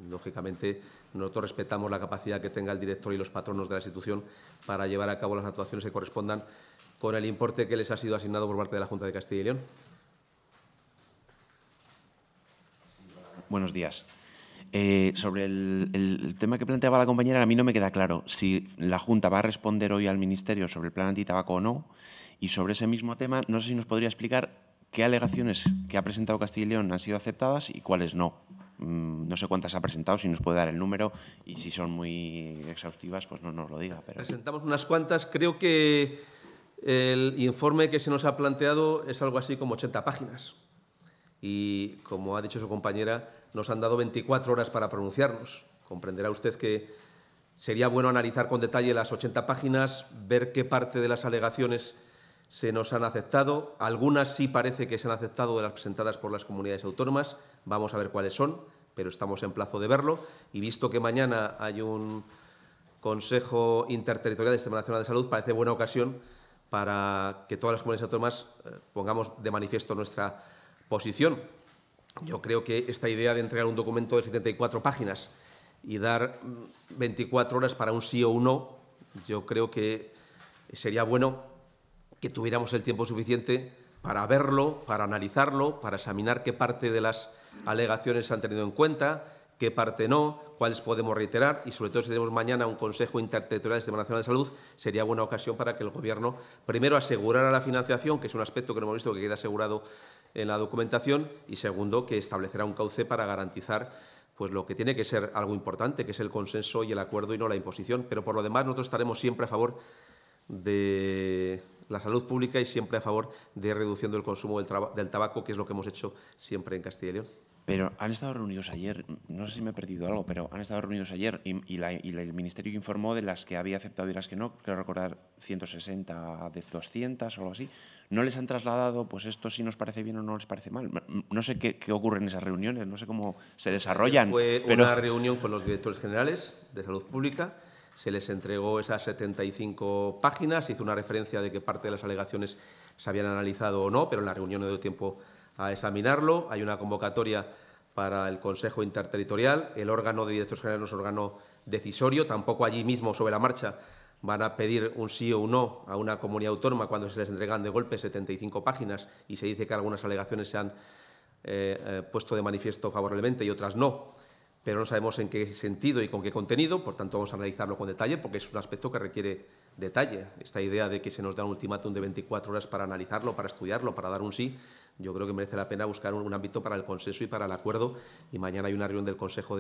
lógicamente, nosotros respetamos la capacidad que tenga el director y los patronos de la institución para llevar a cabo las actuaciones que correspondan con el importe que les ha sido asignado por parte de la Junta de Castilla y León. Buenos días. Eh, sobre el, el, tema que planteaba la compañera, a mí no me queda claro si la Junta va a responder hoy al Ministerio sobre el plan antitabaco o no. Y sobre ese mismo tema, no sé si nos podría explicar qué alegaciones que ha presentado Castilla y León han sido aceptadas y cuáles no. Mm, no sé cuántas ha presentado, si nos puede dar el número y si son muy exhaustivas, pues no nos lo diga. Pero... Presentamos unas cuantas, creo que el informe que se nos ha planteado es algo así como 80 páginas y, como ha dicho su compañera, nos han dado 24 horas para pronunciarnos. Comprenderá usted que sería bueno analizar con detalle las 80 páginas, ver qué parte de las alegaciones se nos han aceptado. Algunas sí parece que se han aceptado de las presentadas por las comunidades autónomas. Vamos a ver cuáles son, pero estamos en plazo de verlo. Y visto que mañana hay un Consejo Interterritorial de Sistema Nacional de Salud, parece buena ocasión para que todas las comunidades autónomas eh, pongamos de manifiesto nuestra posición. Yo creo que esta idea de entregar un documento de 74 páginas y dar 24 mm, horas para un sí o un no, yo creo que sería bueno que tuviéramos el tiempo suficiente para verlo, para analizarlo, para examinar qué parte de las alegaciones se han tenido en cuenta, qué parte no, cuáles podemos reiterar y, sobre todo, si tenemos mañana un Consejo Interterritorial de Sistema Nacional de Salud, sería buena ocasión para que el Gobierno, primero, asegurara la financiación, que es un aspecto que no hemos visto que queda asegurado en la documentación, y, segundo, que establecerá un cauce para garantizar pues lo que tiene que ser algo importante, que es el consenso y el acuerdo y no la imposición. Pero por lo demás, nosotros estaremos siempre a favor de, la salud pública y siempre a favor de reduciendo el consumo del, tabaco, que es lo que hemos hecho siempre en Castilla y León. Pero han estado reunidos ayer, no sé si me he perdido algo, pero han estado reunidos ayer y, el Ministerio informó de las que había aceptado y las que no, creo recordar 160 de 200 o algo así. ¿No les han trasladado, pues esto si nos parece bien o no les parece mal? No sé qué, ocurre en esas reuniones, no sé cómo se desarrollan. Fue una reunión con los directores generales de salud pública se les entregó esas 75 páginas, hizo una referencia de que parte de las alegaciones se habían analizado o no, pero en la reunión no dio tiempo a examinarlo. Hay una convocatoria para el Consejo Interterritorial, el órgano de directores generales no es órgano decisorio, tampoco allí mismo sobre la marcha van a pedir un sí o un no a una comunidad autónoma cuando se les entregan de golpe 75 páginas y se dice que algunas alegaciones se han eh, eh, puesto de manifiesto favorablemente y otras no pero no sabemos en qué sentido y con qué contenido, por tanto vamos a analizarlo con detalle porque es un aspecto que requiere detalle. Esta idea de que se nos da un ultimátum de 24 horas para analizarlo, para estudiarlo, para dar un sí, yo creo que merece la pena buscar un, ámbito para el consenso y para el acuerdo y mañana hay una reunión del Consejo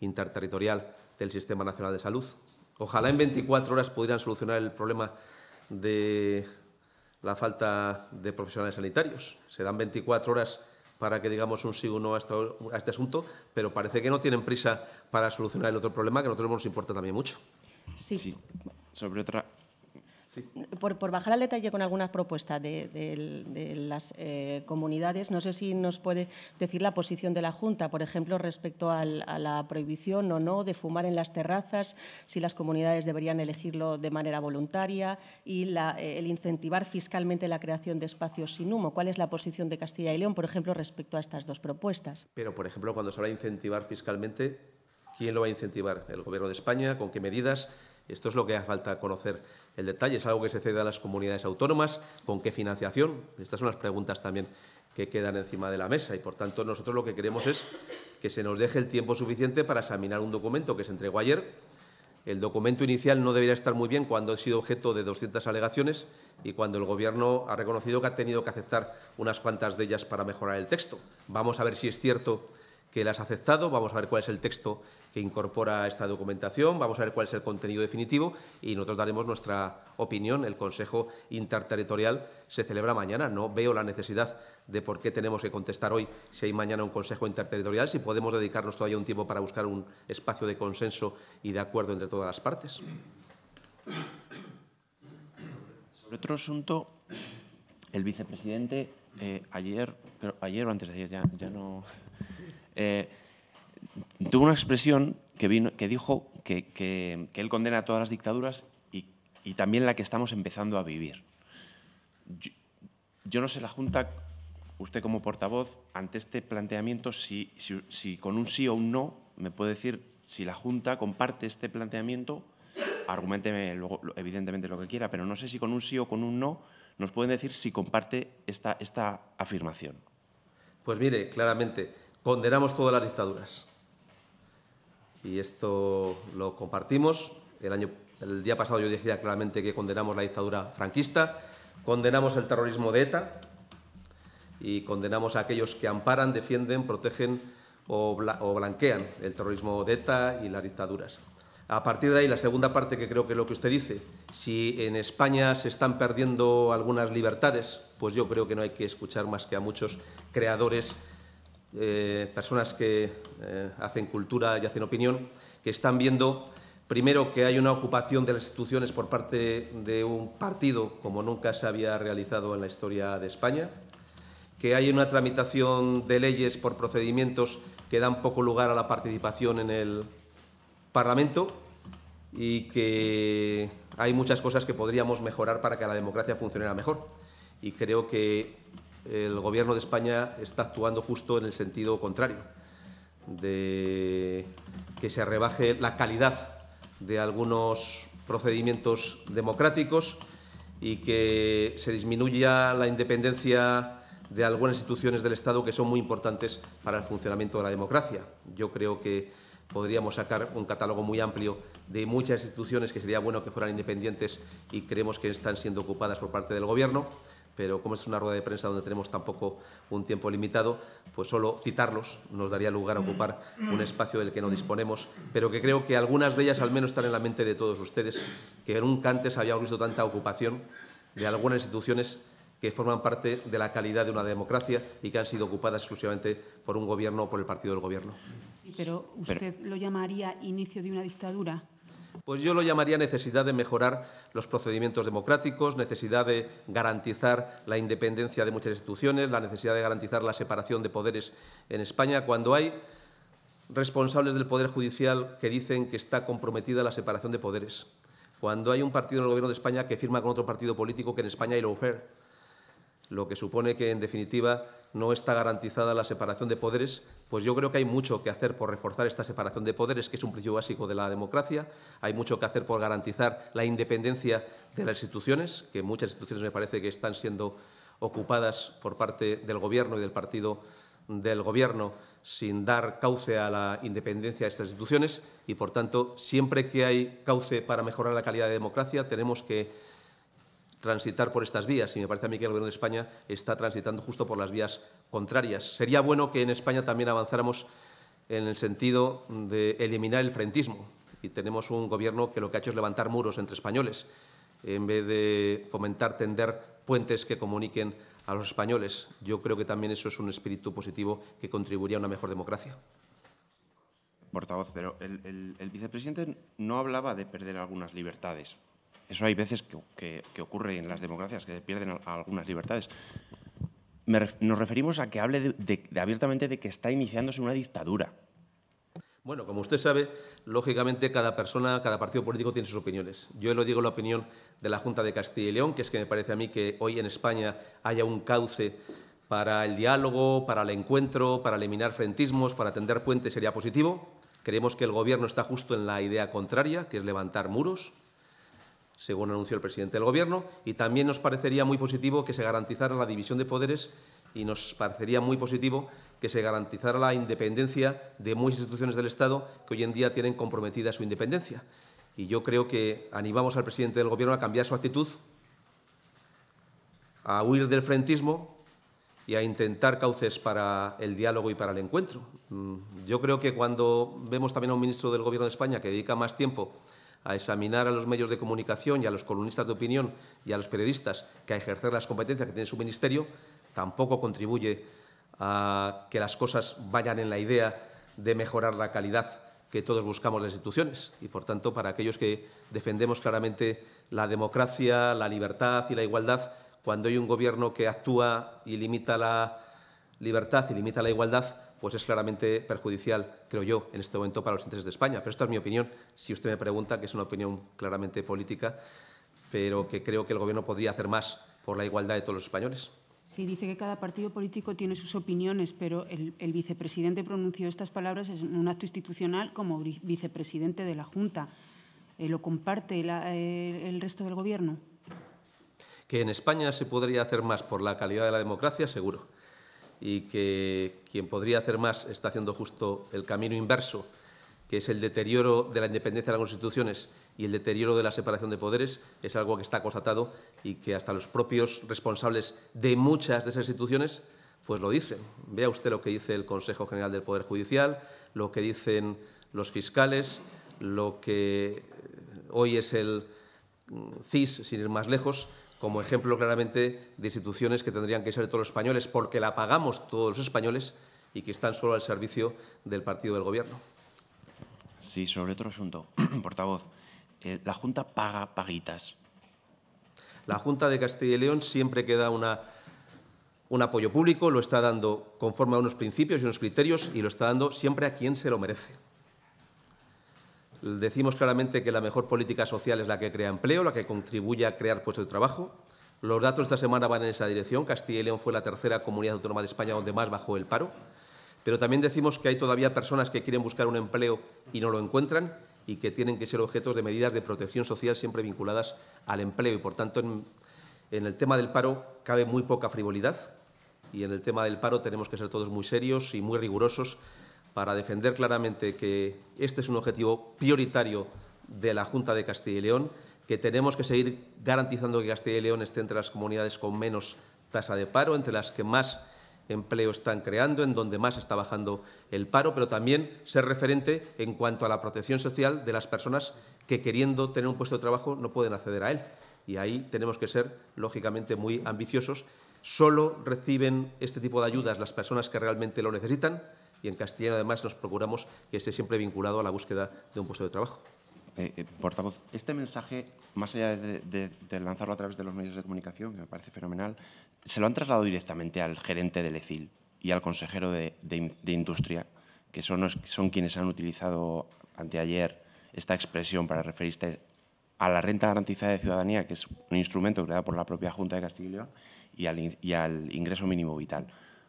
Interterritorial del Sistema Nacional de Salud. Ojalá en 24 horas pudieran solucionar el problema de la falta de profesionales sanitarios. Se dan 24 horas para que digamos un sí o un no a, este asunto, pero parece que no tienen prisa para solucionar el otro problema que a nosotros nos importa también mucho. Sí. sí. Sobre otra, por, bajar al detalle con algunas propuestas de, las eh, comunidades, no sé si nos puede decir la posición de la Junta, por ejemplo, respecto a la prohibición o no de fumar en las terrazas, si las comunidades deberían elegirlo de manera voluntaria y eh, el incentivar fiscalmente la creación de espacios sin humo. ¿Cuál es la posición de Castilla y León, por ejemplo, respecto a estas dos propuestas? Pero, por ejemplo, cuando se va a incentivar fiscalmente, ¿quién lo va a incentivar? ¿El Gobierno de España? ¿Con qué medidas? Esto es lo que hace falta conocer. El detalle es algo que se cede a las comunidades autónomas, con qué financiación. Estas son las preguntas también que quedan encima de la mesa y, por tanto, nosotros lo que queremos es que se nos deje el tiempo suficiente para examinar un documento que se entregó ayer. El documento inicial no debería estar muy bien cuando ha sido objeto de 200 alegaciones y cuando el Gobierno ha reconocido que ha tenido que aceptar unas cuantas de ellas para mejorar el texto. Vamos a ver si es cierto que las ha aceptado, vamos a ver cuál es el texto que incorpora esta documentación. Vamos a ver cuál es el contenido definitivo y nosotros daremos nuestra opinión. El Consejo Interterritorial se celebra mañana. No veo la necesidad de por qué tenemos que contestar hoy si hay mañana un Consejo Interterritorial, si podemos dedicarnos todavía un tiempo para buscar un espacio de consenso y de acuerdo entre todas las partes. Sobre otro asunto, el vicepresidente eh, ayer, ayer o antes de ayer, ya, no... Eh, tuvo una expresión que, dijo que, él condena todas las dictaduras y, también la que estamos empezando a vivir. Yo, no sé la Junta, usted como portavoz, ante este planteamiento, si, con un sí o un no me puede decir si la Junta comparte este planteamiento, argumenteme luego, evidentemente lo que quiera, pero no sé si con un sí o con un no nos pueden decir si comparte esta afirmación. Pues mire, claramente, condenamos todas las dictaduras y esto lo compartimos. El, año, el día pasado yo decía claramente que condenamos la dictadura franquista, condenamos el terrorismo de ETA y condenamos a aquellos que amparan, defienden, protegen o, o blanquean el terrorismo de ETA y las dictaduras. A partir de ahí, la segunda parte que creo que es lo que usted dice, si en España se están perdiendo algunas libertades, pues yo creo que no hay que escuchar más que a muchos creadores eh, personas que eh, hacen cultura y hacen opinión, que están viendo, primero, que hay una ocupación de las instituciones por parte de un partido como nunca se había realizado en la historia de España, que hay una tramitación de leyes por procedimientos que dan poco lugar a la participación en el Parlamento y que hay muchas cosas que podríamos mejorar para que la democracia funcionara mejor. Y creo que el Gobierno de España está actuando justo en el sentido contrario, de que se rebaje la calidad de algunos procedimientos democráticos y que se disminuya la independencia de algunas instituciones del Estado que son muy importantes para el funcionamiento de la democracia. Yo creo que podríamos sacar un catálogo muy amplio de muchas instituciones que sería bueno que fueran independientes y creemos que están siendo ocupadas por parte del Gobierno pero como es una rueda de prensa donde tenemos tampoco un tiempo limitado, pues solo citarlos nos daría lugar a mm. ocupar mm. un espacio del que no disponemos, pero que creo que algunas de ellas al menos están en la mente de todos ustedes, que nunca antes habíamos visto tanta ocupación de algunas instituciones que forman parte de la calidad de una democracia y que han sido ocupadas exclusivamente por un gobierno o por el partido del gobierno. Pero usted lo llamaría inicio de una dictadura. Pues yo lo llamaría necesidad de mejorar los procedimientos democráticos, necesidad de garantizar la independencia de muchas instituciones, la necesidad de garantizar la separación de poderes en España, cuando hay responsables del Poder Judicial que dicen que está comprometida la separación de poderes, cuando hay un partido en el Gobierno de España que firma con otro partido político que en España hay lawfare, lo que supone que, en definitiva, no está garantizada la separación de poderes, pues yo creo que hay mucho que hacer por reforzar esta separación de poderes, que es un principio básico de la democracia. Hay mucho que hacer por garantizar la independencia de las instituciones, que muchas instituciones me parece que están siendo ocupadas por parte del Gobierno y del partido del Gobierno sin dar cauce a la independencia de estas instituciones y, por tanto, siempre que hay cauce para mejorar la calidad de democracia, tenemos que transitar por estas vías y me parece a mí que el Gobierno de España está transitando justo por las vías contrarias. Sería bueno que en España también avanzáramos en el sentido de eliminar el frentismo y tenemos un Gobierno que lo que ha hecho es levantar muros entre españoles en vez de fomentar, tender puentes que comuniquen a los españoles. Yo creo que también eso es un espíritu positivo que contribuiría a una mejor democracia. Portavoz, el vicepresidente no hablaba de perder algunas libertades. Eso hay veces que, ocurre en las democracias, que pierden algunas libertades. nos referimos a que hable de, abiertamente de que está iniciándose una dictadura. Bueno, como usted sabe, lógicamente cada persona, cada partido político tiene sus opiniones. Yo le digo la opinión de la Junta de Castilla y León, que es que me parece a mí que hoy en España haya un cauce para el diálogo, para el encuentro, para eliminar frentismos, para tender puentes sería positivo. Creemos que el Gobierno está justo en la idea contraria, que es levantar muros según anunció el presidente del Gobierno, y también nos parecería muy positivo que se garantizara la división de poderes y nos parecería muy positivo que se garantizara la independencia de muchas instituciones del Estado que hoy en día tienen comprometida su independencia. Y yo creo que animamos al presidente del Gobierno a cambiar su actitud, a huir del frentismo y a intentar cauces para el diálogo y para el encuentro. Mm, yo creo que cuando vemos también a un ministro del Gobierno de España que dedica más tiempo a examinar a los medios de comunicación y a los columnistas de opinión y a los periodistas que a ejercer las competencias que tiene su ministerio, tampoco contribuye a que las cosas vayan en la idea de mejorar la calidad que todos buscamos las instituciones. Y, por tanto, para aquellos que defendemos claramente la democracia, la libertad y la igualdad, cuando hay un gobierno que actúa y limita la libertad y limita la igualdad, pues es claramente perjudicial creo yo, en este momento para los intereses de España. Pero esta es mi opinión, si usted me pregunta, que es una opinión claramente política, pero que creo que el Gobierno podría hacer más por la igualdad de todos los españoles. Sí, dice que cada partido político tiene sus opiniones, pero el, vicepresidente pronunció estas palabras en un acto institucional como vicepresidente de la Junta. Eh, ¿Lo comparte eh, el resto del Gobierno? Que en España se podría hacer más por la calidad de la democracia, seguro y que quien podría hacer más está haciendo justo el camino inverso, que es el deterioro de la independencia de las constituciones y el deterioro de la separación de poderes, es algo que está constatado y que hasta los propios responsables de muchas de esas instituciones pues lo dicen. Vea usted lo que dice el Consejo General del Poder Judicial, lo que dicen los fiscales, lo que eh, hoy es el mm, CIS, sin ir más lejos, como ejemplo claramente de instituciones que tendrían que ser de todos los españoles, porque la pagamos todos los españoles y que están solo al servicio del partido del Gobierno. Sí, sobre otro asunto, <clears throat> portavoz. Eh, la Junta paga paguitas. La Junta de Castilla y León siempre queda una un apoyo público, lo está dando conforme a unos principios y unos criterios y lo está dando siempre a quien se lo merece. Decimos claramente que la mejor política social es la que crea empleo, la que contribuye a crear puestos de trabajo. Los datos de esta semana van en esa dirección. Castilla y León fue la tercera comunidad autónoma de España donde más bajó el paro. Pero también decimos que hay todavía personas que quieren buscar un empleo y no lo encuentran y que tienen que ser objetos de medidas de protección social siempre vinculadas al empleo. Y, por tanto, en el tema del paro cabe muy poca frivolidad y en el tema del paro tenemos que ser todos muy serios y muy rigurosos para defender claramente que este es un objetivo prioritario de la Junta de Castilla y León, que tenemos que seguir garantizando que Castilla y León esté entre las comunidades con menos tasa de paro, entre las que más empleo están creando, en donde más está bajando el paro, pero también ser referente en cuanto a la protección social de las personas que queriendo tener un puesto de trabajo no pueden acceder a él. Y ahí tenemos que ser, lógicamente, muy ambiciosos. Solo reciben este tipo de ayudas las personas que realmente lo necesitan, y en Castilla, además nos procuramos que esté siempre vinculado a la búsqueda de un puesto de trabajo. Eh, eh, portavoz, este mensaje, más allá de, lanzarlo a través de los medios de comunicación, que me parece fenomenal, se lo han trasladado directamente al gerente del ECIL y al consejero de, Industria, que son, quienes han utilizado anteayer esta expresión para referirse a la renta garantizada de ciudadanía, que es un instrumento creado por la propia Junta de Castilla y al ingreso mínimo vital.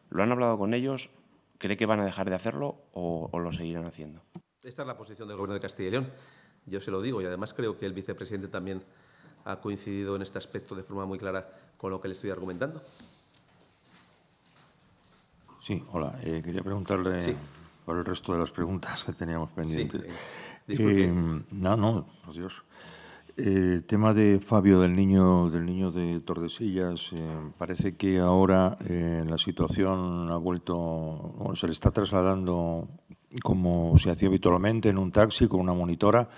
¿Lo han hablado con ellos? ¿Cree que van a dejar de hacerlo o, lo seguirán haciendo? Esta es la posición del Gobierno de Castilla y León. Yo se lo digo y además creo que el vicepresidente también ha coincidido en este aspecto de forma muy clara con lo que le estoy argumentando. Sí, hola. Eh, quería preguntarle por el resto de las preguntas que teníamos pendientes. Eh, no, no, adiós. El tema de Fabio, del niño, del niño de Tordesillas, eh, parece que ahora eh, la situación ha vuelto, o se le está trasladando como se hacía habitualmente en un taxi con una monitora,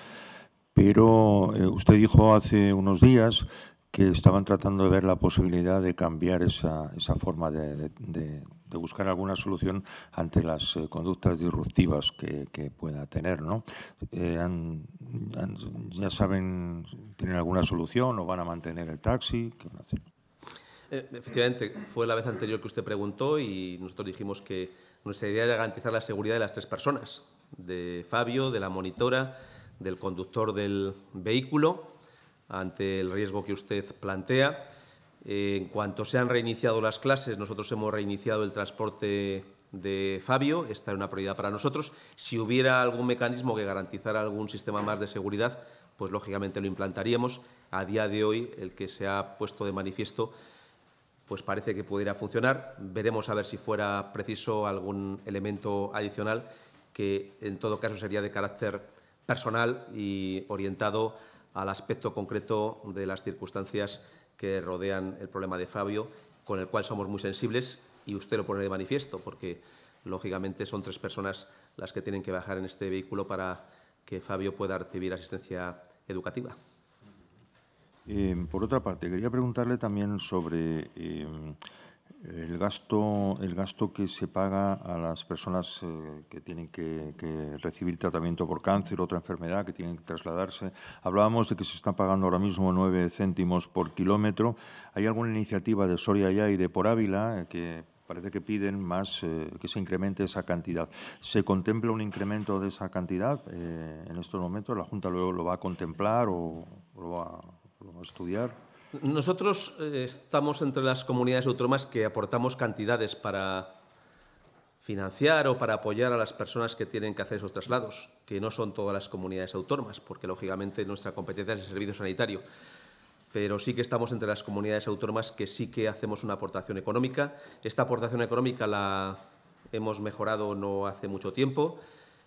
pero eh, usted dijo hace unos días que estaban tratando de ver la posibilidad de cambiar esa, esa forma de, de buscar alguna solución ante las eh, conductas disruptivas que, pueda tener. ¿no? Eh, ya saben, tienen alguna solución o van a mantener el taxi. Eh, efectivamente, fue la vez anterior que usted preguntó y nosotros dijimos que nuestra idea era garantizar la seguridad de las tres personas, de Fabio, de la monitora, del conductor del vehículo, ante el riesgo que usted plantea en cuanto se han reiniciado las clases, nosotros hemos reiniciado el transporte de Fabio, esta es una prioridad para nosotros. Si hubiera algún mecanismo que garantizara algún sistema más de seguridad, pues lógicamente lo implantaríamos. A día de hoy, el que se ha puesto de manifiesto, pues parece que pudiera funcionar. Veremos a ver si fuera preciso algún elemento adicional que en todo caso sería de carácter personal y orientado al aspecto concreto de las circunstancias que rodean el problema de Fabio, con el cual somos muy sensibles y usted lo pone de manifiesto, porque lógicamente son tres personas las que tienen que bajar en este vehículo para que Fabio pueda recibir asistencia educativa. Eh, por otra parte, quería preguntarle también sobre eh, el gasto, el gasto que se paga a las personas eh, que tienen que, recibir tratamiento por cáncer, otra enfermedad, que tienen que trasladarse. Hablábamos de que se están pagando ahora mismo nueve céntimos por kilómetro. ¿Hay alguna iniciativa de Soria ya y de Por Ávila eh, que parece que piden más eh, que se incremente esa cantidad. ¿Se contempla un incremento de esa cantidad en estos momentos? ¿La Junta luego lo va a contemplar o, lo, va, a estudiar? Nosotros eh, estamos entre las comunidades autónomas que aportamos cantidades para financiar o para apoyar a las personas que tienen que hacer esos traslados, que no son todas las comunidades autónomas, porque lógicamente nuestra competencia es el servicio sanitario. Pero sí que estamos entre las comunidades autónomas que sí que hacemos una aportación económica. Esta aportación económica la hemos mejorado no hace mucho tiempo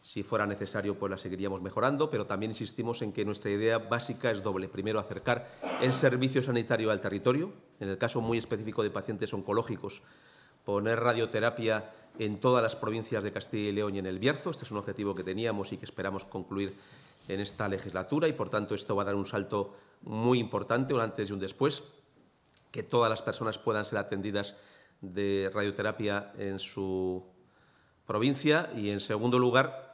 si fuera necesario, pues la seguiríamos mejorando, pero también insistimos en que nuestra idea básica es doble. Primero, acercar el servicio sanitario al territorio. En el caso muy específico de pacientes oncológicos, poner radioterapia en todas las provincias de Castilla y León y en el Bierzo. Este es un objetivo que teníamos y que esperamos concluir en esta legislatura y, por tanto, esto va a dar un salto muy importante, un antes y un después, que todas las personas puedan ser atendidas de radioterapia en su provincia y, en segundo lugar,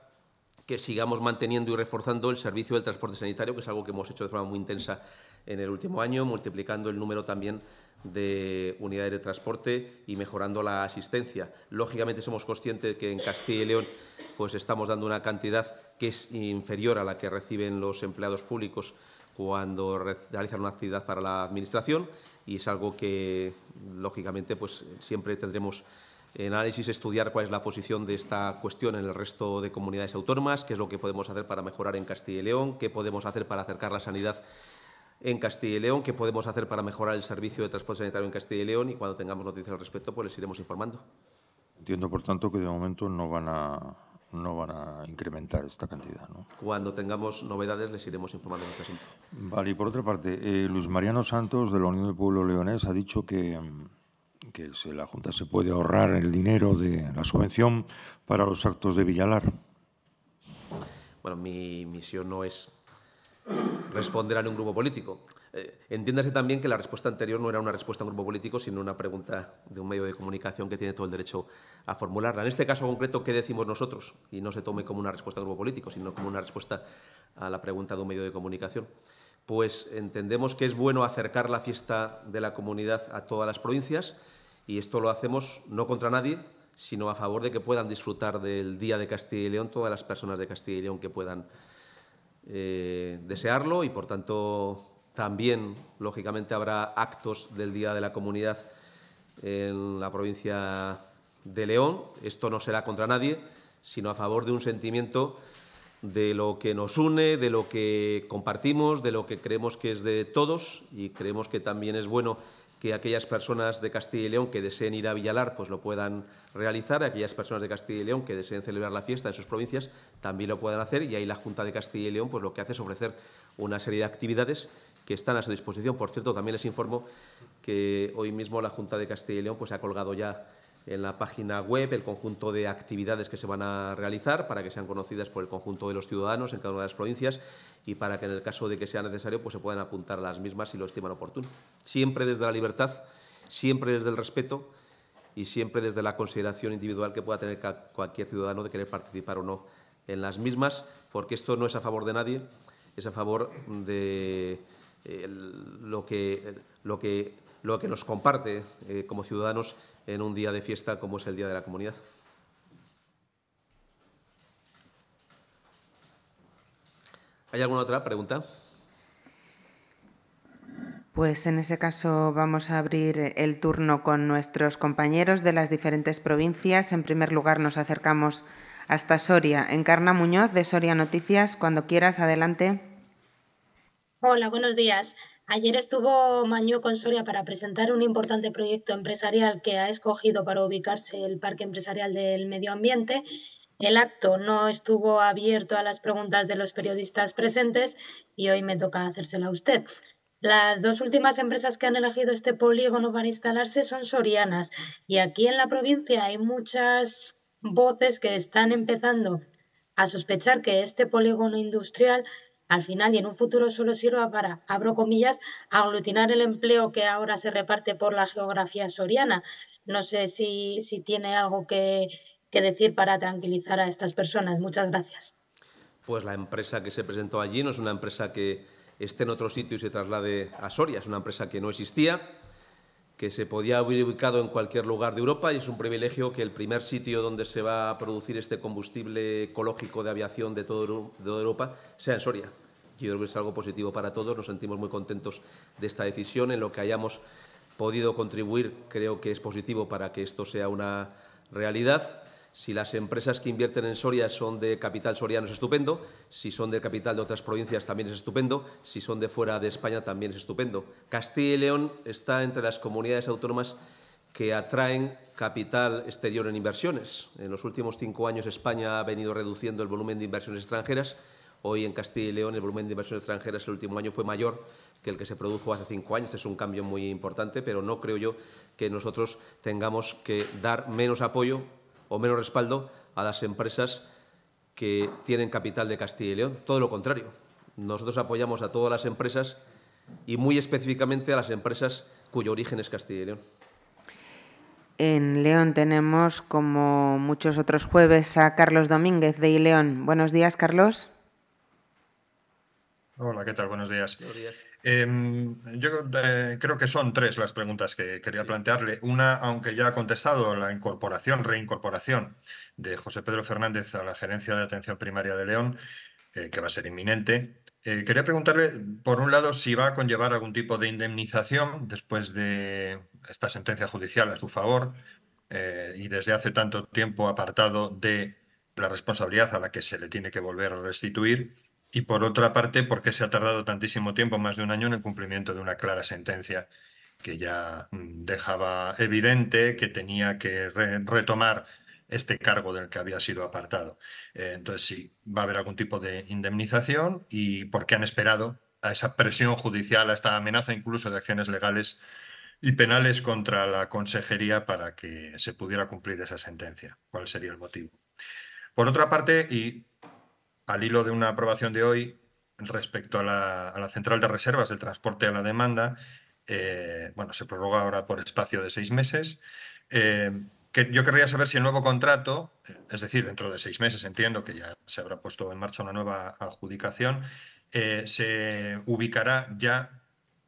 que sigamos manteniendo y reforzando el servicio del transporte sanitario, que es algo que hemos hecho de forma muy intensa en el último año, multiplicando el número también de unidades de transporte y mejorando la asistencia. Lógicamente somos conscientes que en Castilla y León pues estamos dando una cantidad que es inferior a la que reciben los empleados públicos cuando realizan una actividad para la Administración y es algo que, lógicamente, pues siempre tendremos análisis estudiar cuál es la posición de esta cuestión en el resto de comunidades autónomas, qué es lo que podemos hacer para mejorar en Castilla y León, qué podemos hacer para acercar la sanidad en Castilla y León, qué podemos hacer para mejorar el servicio de transporte sanitario en Castilla y León y cuando tengamos noticias al respecto pues les iremos informando. Entiendo, por tanto, que de momento no van a, no van a incrementar esta cantidad. ¿no? Cuando tengamos novedades les iremos informando de este asunto. Vale, y por otra parte, eh, Luis Mariano Santos de la Unión del Pueblo Leonés ha dicho que que la Junta se puede ahorrar el dinero de la subvención para los actos de Villalar? Bueno, mi misión no es responder a ningún grupo político. Eh, entiéndase también que la respuesta anterior no era una respuesta a un grupo político, sino una pregunta de un medio de comunicación que tiene todo el derecho a formularla. En este caso concreto, ¿qué decimos nosotros? Y no se tome como una respuesta a un grupo político, sino como una respuesta a la pregunta de un medio de comunicación. Pues entendemos que es bueno acercar la fiesta de la comunidad a todas las provincias y esto lo hacemos no contra nadie, sino a favor de que puedan disfrutar del Día de Castilla y León todas las personas de Castilla y León que puedan eh, desearlo y, por tanto, también, lógicamente, habrá actos del Día de la Comunidad en la provincia de León. Esto no será contra nadie, sino a favor de un sentimiento de lo que nos une, de lo que compartimos, de lo que creemos que es de todos y creemos que también es bueno que aquellas personas de Castilla y León que deseen ir a Villalar pues lo puedan realizar, aquellas personas de Castilla y León que deseen celebrar la fiesta en sus provincias también lo puedan hacer y ahí la Junta de Castilla y León pues lo que hace es ofrecer una serie de actividades que están a su disposición. Por cierto, también les informo que hoy mismo la Junta de Castilla y León pues ha colgado ya en la página web el conjunto de actividades que se van a realizar para que sean conocidas por el conjunto de los ciudadanos en cada una de las provincias y para que en el caso de que sea necesario pues se puedan apuntar a las mismas si lo estiman oportuno. Siempre desde la libertad, siempre desde el respeto y siempre desde la consideración individual que pueda tener cualquier ciudadano de querer participar o no en las mismas, porque esto no es a favor de nadie, es a favor de eh, lo, que, lo, que, lo que nos comparte eh, como ciudadanos en un día de fiesta como es el Día de la Comunidad. ¿Hay alguna otra pregunta? Pues en ese caso vamos a abrir el turno con nuestros compañeros de las diferentes provincias. En primer lugar nos acercamos hasta Soria. Encarna Muñoz de Soria Noticias, cuando quieras, adelante. Hola, buenos días. Ayer estuvo Mañó con Soria para presentar un importante proyecto empresarial que ha escogido para ubicarse el Parque Empresarial del Medio Ambiente. El acto no estuvo abierto a las preguntas de los periodistas presentes y hoy me toca hacérsela a usted. Las dos últimas empresas que han elegido este polígono para instalarse son sorianas y aquí en la provincia hay muchas voces que están empezando a sospechar que este polígono industrial al final y en un futuro solo sirva para, abro comillas, aglutinar el empleo que ahora se reparte por la geografía soriana. No sé si, si tiene algo que, que decir para tranquilizar a estas personas. Muchas gracias. Pues la empresa que se presentó allí no es una empresa que esté en otro sitio y se traslade a Soria, es una empresa que no existía que se podía haber ubicado en cualquier lugar de Europa y es un privilegio que el primer sitio donde se va a producir este combustible ecológico de aviación de, de toda Europa sea en Soria. Yo creo que es algo positivo para todos, nos sentimos muy contentos de esta decisión, en lo que hayamos podido contribuir creo que es positivo para que esto sea una realidad si las empresas que invierten en Soria son de capital soriano es estupendo, si son de capital de otras provincias también es estupendo, si son de fuera de España también es estupendo. Castilla y León está entre las comunidades autónomas que atraen capital exterior en inversiones. En los últimos cinco años España ha venido reduciendo el volumen de inversiones extranjeras. Hoy en Castilla y León el volumen de inversiones extranjeras el último año fue mayor que el que se produjo hace cinco años. Es un cambio muy importante, pero no creo yo que nosotros tengamos que dar menos apoyo o menos respaldo a las empresas que tienen capital de Castilla y León. Todo lo contrario. Nosotros apoyamos a todas las empresas y muy específicamente a las empresas cuyo origen es Castilla y León. En León tenemos, como muchos otros jueves, a Carlos Domínguez de Ileón. Buenos días, Carlos. Hola, ¿qué tal? Buenos días. Em, yo eh, creo que son tres las preguntas que quería plantearle. Una, aunque ya ha contestado, la incorporación, reincorporación de José Pedro Fernández a la Gerencia de Atención Primaria de León, eh, que va a ser inminente. Eh, quería preguntarle, por un lado, si va a conllevar algún tipo de indemnización después de esta sentencia judicial a su favor y desde hace tanto tiempo apartado de la responsabilidad a la que se le tiene que volver a restituir y por otra parte, por qué se ha tardado tantísimo tiempo, más de un año, en el cumplimiento de una clara sentencia que ya mm, dejaba evidente que tenía que retomar este cargo del que había sido apartado. Eh, entonces, sí, va a haber algún tipo de indemnización y por qué han esperado a esa presión judicial, a esta amenaza incluso de acciones legales y penales contra la consejería para que se pudiera cumplir esa sentencia. ¿Cuál sería el motivo? Por otra parte, y al hilo de una aprobación de hoy respecto a la, central de reservas del transporte a la demanda, eh, bueno, se prorroga ahora por espacio de seis meses. Eh, que yo querría saber si el nuevo contrato, eh, es decir, dentro de seis meses entiendo que ya se habrá puesto en marcha una nueva adjudicación, se ubicará ya,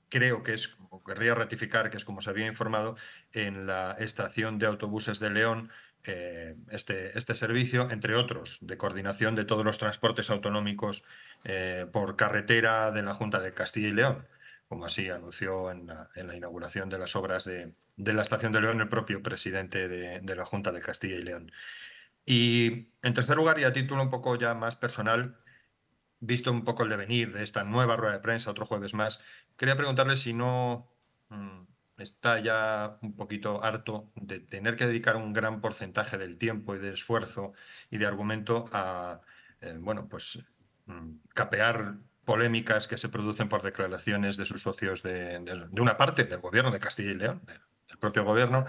creo que es, querría ratificar que es como se había informado, en la estación de autobuses de León, eh, este, este servicio, entre otros, de coordinación de todos los transportes autonómicos eh, por carretera de la Junta de Castilla y León, como así anunció en la, inauguración de las obras de, la Estación de León el propio presidente de, de la Junta de Castilla y León. Y en tercer lugar, y a título un poco ya más personal, visto un poco el devenir de esta nueva rueda de prensa, otro jueves más, quería preguntarle si no mm, está ya un poquito harto de tener que dedicar un gran porcentaje del tiempo y de esfuerzo y de argumento a, eh, bueno, pues mm, capear polémicas que se producen por declaraciones de sus socios de, una parte del gobierno de Castilla y León, del, propio gobierno,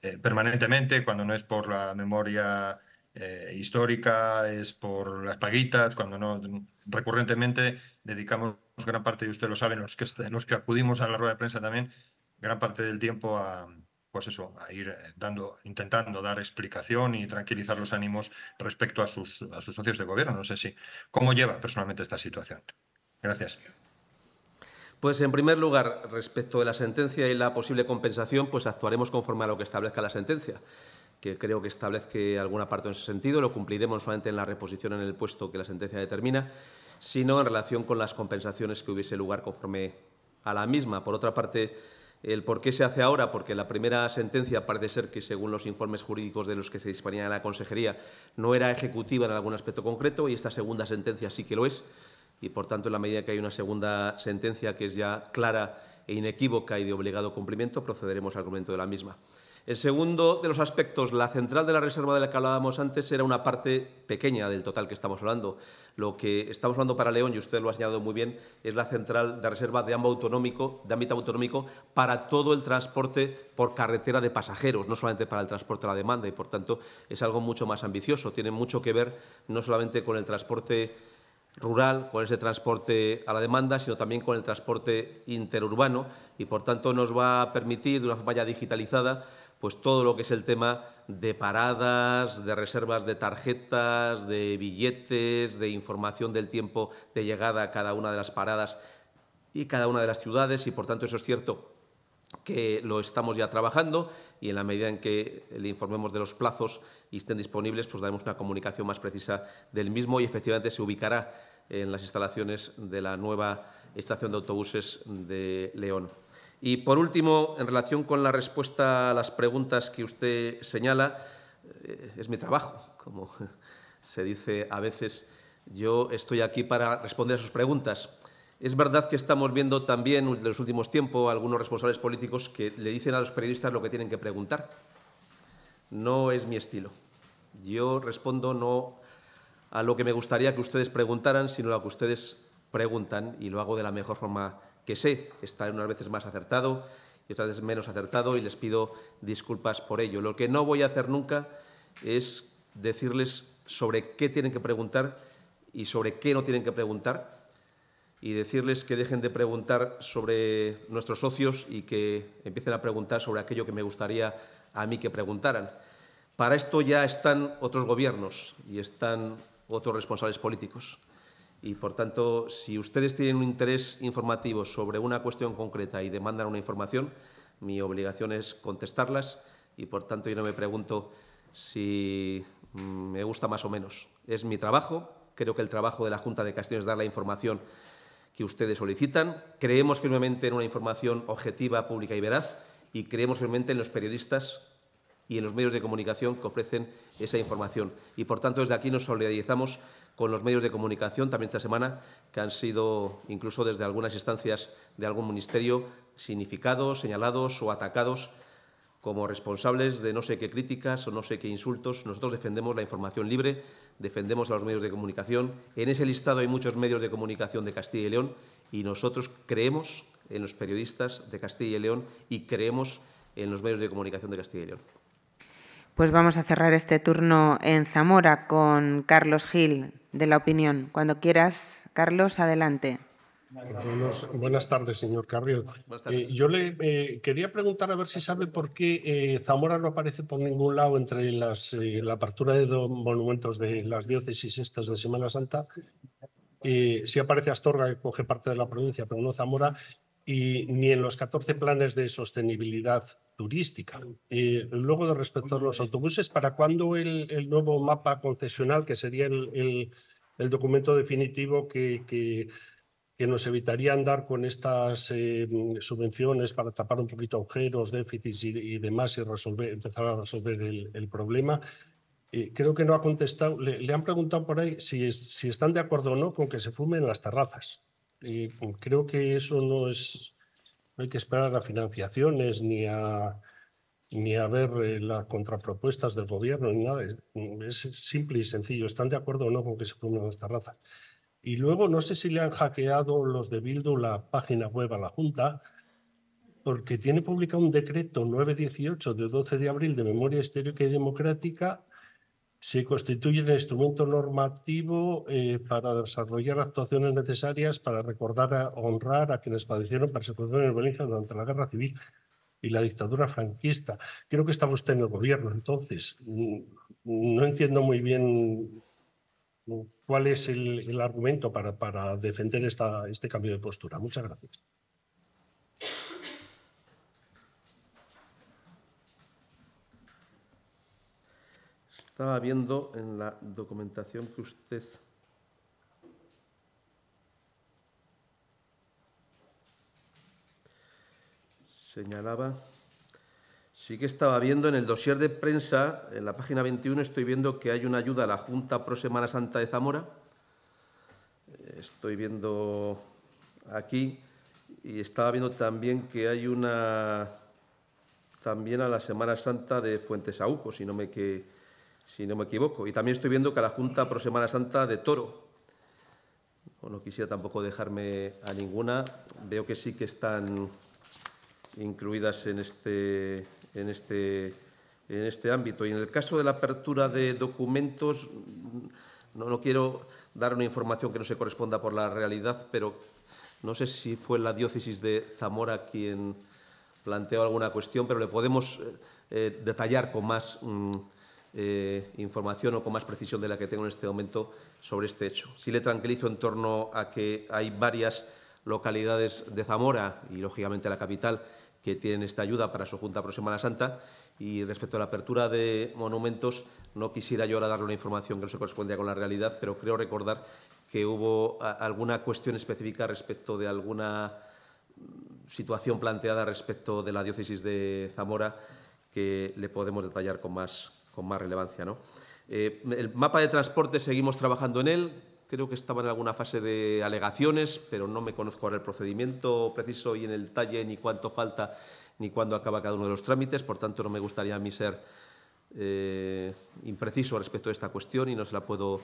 eh, permanentemente, cuando no es por la memoria eh, histórica, es por las paguitas, cuando no, recurrentemente dedicamos gran parte, y usted lo sabe, los que, los que acudimos a la rueda de prensa también, gran parte del tiempo a, pues eso, a ir eh, dando, intentando dar explicación y tranquilizar los ánimos respecto a sus, a sus socios de gobierno. No sé si cómo lleva personalmente esta situación. Gracias. Pues en primer lugar, respecto de la sentencia y la posible compensación, pues actuaremos conforme a lo que establezca la sentencia, que creo que establezca alguna parte en ese sentido, lo cumpliremos solamente en la reposición en el puesto que la sentencia determina, sino en relación con las compensaciones que hubiese lugar conforme a la misma. Por otra parte, el por qué se hace ahora, porque la primera sentencia parece ser que, según los informes jurídicos de los que se en la Consejería, no era ejecutiva en algún aspecto concreto y esta segunda sentencia sí que lo es. Y, por tanto, en la medida que hay una segunda sentencia que es ya clara e inequívoca y de obligado cumplimiento, procederemos al cumplimiento de la misma. El segundo de los aspectos, la central de la reserva de la que hablábamos antes, era una parte pequeña del total que estamos hablando. Lo que estamos hablando para León, y usted lo ha señalado muy bien, es la central de reserva de ámbito autonómico, para todo el transporte por carretera de pasajeros, no solamente para el transporte a la demanda, y por tanto es algo mucho más ambicioso. Tiene mucho que ver no solamente con el transporte rural, con ese transporte a la demanda, sino también con el transporte interurbano y, por tanto, nos va a permitir, de una forma ya digitalizada, pues todo lo que es el tema de paradas, de reservas de tarjetas, de billetes, de información del tiempo de llegada a cada una de las paradas y cada una de las ciudades y por tanto eso es cierto que lo estamos ya trabajando y en la medida en que le informemos de los plazos y estén disponibles, pues daremos una comunicación más precisa del mismo y efectivamente se ubicará en las instalaciones de la nueva estación de autobuses de León. Y por último, en relación con la respuesta a las preguntas que usted señala, eh, es mi trabajo, como <laughs> se dice a veces, yo estoy aquí para responder a sus preguntas. Es verdad que estamos viendo también en los últimos tiempos algunos responsables políticos que le dicen a los periodistas lo que tienen que preguntar. No es mi estilo. Yo respondo no a lo que me gustaría que ustedes preguntaran, sino a lo que ustedes preguntan y lo hago de la mejor forma que sé estar unas veces más acertado y otras veces menos acertado y les pido disculpas por ello. Lo que no voy a hacer nunca es decirles sobre qué tienen que preguntar y sobre qué no tienen que preguntar y decirles que dejen de preguntar sobre nuestros socios y que empiecen a preguntar sobre aquello que me gustaría a mí que preguntaran. Para esto ya están otros gobiernos y están otros responsables políticos. Y por tanto, si ustedes tienen un interés informativo sobre una cuestión concreta y demandan una información, mi obligación es contestarlas y por tanto yo no me pregunto si mm, me gusta más o menos. Es mi trabajo, creo que el trabajo de la Junta de Castilla es dar la información que ustedes solicitan. Creemos firmemente en una información objetiva, pública y veraz y creemos firmemente en los periodistas y en los medios de comunicación que ofrecen esa información. Y por tanto, desde aquí nos solidarizamos con los medios de comunicación también esta semana, que han sido incluso desde algunas instancias de algún ministerio significados, señalados o atacados como responsables de no sé qué críticas o no sé qué insultos. Nosotros defendemos la información libre, defendemos a los medios de comunicación. En ese listado hay muchos medios de comunicación de Castilla y León y nosotros creemos en los periodistas de Castilla y León y creemos en los medios de comunicación de Castilla y León. Pues vamos a cerrar este turno en Zamora con Carlos Gil, de La Opinión. Cuando quieras, Carlos, adelante. buenas tardes, señor Carrió. Eh, yo le eh, quería preguntar a ver si sabe por qué eh, Zamora no aparece por ningún lado entre las, la apertura de dos monumentos de las diócesis estas de Semana Santa. sí aparece Astorga, que coge parte de la provincia, pero no Zamora y ni en los 14 planes de sostenibilidad turística. Eh, luego, de respecto a los autobuses, ¿para cuándo el, nuevo mapa concesional, que sería el, documento definitivo que, que, nos evitaría andar con estas eh, subvenciones para tapar un poquito agujeros, déficits y, demás y resolver, empezar a resolver el problema? Eh, creo que no ha contestado. Le, han preguntado por ahí si, si están de acuerdo o no con que se fumen las terrazas creo que eso no es, no hay que esperar a financiaciones ni a, ni a ver eh, las contrapropuestas del gobierno ni nada. Mm, es, simple y sencillo. ¿Están de acuerdo o no con que se formen esta raza. Y luego no sé si le han hackeado los de Bildu la página web a la Junta, porque tiene publicado un decreto 918 de 12 de abril de memoria histórica y democrática se constituye el instrumento normativo eh, para desarrollar actuaciones necesarias para recordar, a, honrar a quienes padecieron persecución y violencia durante la guerra civil y la dictadura franquista. Creo que está usted en el gobierno entonces. Mm, no entiendo muy bien mm, cuál es el, argumento para, para defender esta, este cambio de postura. Muchas gracias. Estaba viendo en la documentación que usted señalaba. Sí que estaba viendo en el dossier de prensa, en la página 21, estoy viendo que hay una ayuda a la Junta Pro Semana Santa de Zamora. Estoy viendo aquí y estaba viendo también que hay una también a la Semana Santa de Fuentes si no me que si no me equivoco. Y también estoy viendo que la Junta Pro Semana Santa de Toro, no quisiera tampoco dejarme a ninguna, veo que sí que están incluidas en este, en este, en este ámbito. Y en el caso de la apertura de documentos, no, quiero dar una información que no se corresponda por la realidad, pero no sé si fue la diócesis de Zamora quien planteó alguna cuestión, pero le podemos eh, eh, detallar con más... Mm, eh, información o con más precisión de la que tengo en este momento sobre este hecho. Sí le tranquilizo en torno a que hay varias localidades de Zamora y, lógicamente, la capital que tienen esta ayuda para su Junta Próxima a la Santa. Y respecto a la apertura de monumentos, no quisiera yo ahora darle una información que no se corresponde con la realidad, pero creo recordar que hubo alguna cuestión específica respecto de alguna mm, situación planteada respecto de la diócesis de Zamora que le podemos detallar con más, con más relevancia. ¿no? Eh, el mapa de transporte seguimos trabajando en él. Creo que estaba en alguna fase de alegaciones, pero no me conozco ahora el procedimiento preciso y en el talle ni cuánto falta ni cuándo acaba cada uno de los trámites. Por tanto, no me gustaría a mí ser eh, impreciso respecto a esta cuestión y no se la puedo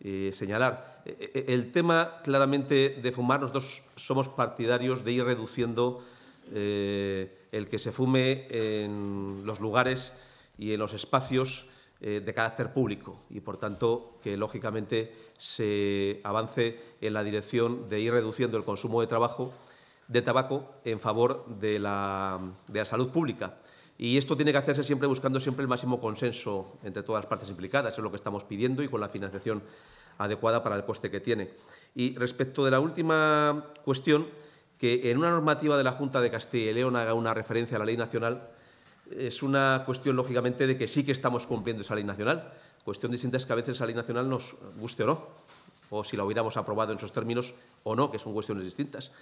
eh, señalar. El tema claramente de fumar, nosotros somos partidarios de ir reduciendo el que se fume en los lugares y en los espacios eh, de carácter público y, por tanto, que lógicamente se avance en la dirección de ir reduciendo el consumo de trabajo de tabaco en favor de la, salud pública. Y esto tiene que hacerse siempre buscando siempre el máximo consenso entre todas las partes implicadas, es lo que estamos pidiendo y con la financiación adecuada para el coste que tiene. Y respecto de la última cuestión, que en una normativa de la Junta de Castilla y León haga una referencia a la ley nacional, es una cuestión, lógicamente, de que sí que estamos cumpliendo esa ley nacional. Cuestión distinta es que a veces esa ley nacional nos guste o no, o si la hubiéramos aprobado en esos términos o no, que son cuestiones distintas.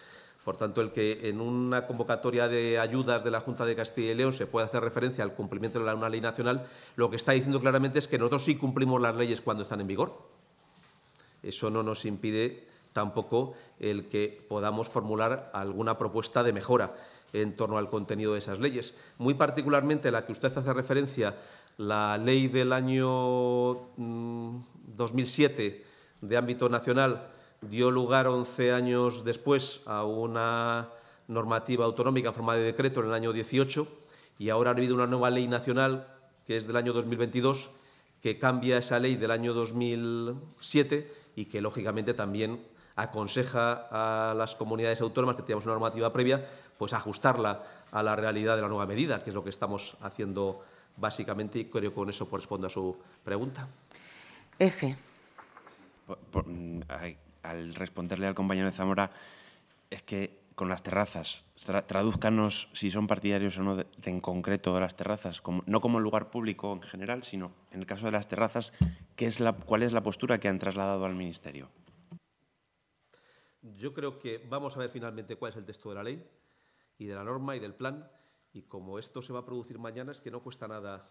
Por tanto, el que en una convocatoria de ayudas de la Junta de Castilla y León se pueda hacer referencia al cumplimiento de una ley nacional, lo que está diciendo claramente es que nosotros sí cumplimos las leyes cuando están en vigor. Eso no nos impide tampoco el que podamos formular alguna propuesta de mejora en torno al contenido de esas leyes. Muy particularmente la que usted hace referencia, la ley del año 2007 mm, de ámbito nacional, dio lugar 11 años después a una normativa autonómica en forma de decreto en el año 18 y ahora ha habido una nueva ley nacional que es del año 2022 que cambia esa ley del año 2007 y que lógicamente también aconseja a las comunidades autónomas que teníamos una normativa previa, pues ajustarla a la realidad de la nueva medida, que es lo que estamos haciendo básicamente y creo que con eso corresponde a su pregunta. F. al responderle al compañero de Zamora, es que con las terrazas, traduzcanos tradúzcanos si son partidarios o no de, en concreto de las terrazas, no como lugar público en general, sino en el caso de las terrazas, ¿cuál es la postura que han trasladado al Ministerio? Yo creo que vamos a ver finalmente cuál es el texto de la ley y de la norma y del plan. Y como esto se va a producir mañana, es que no cuesta nada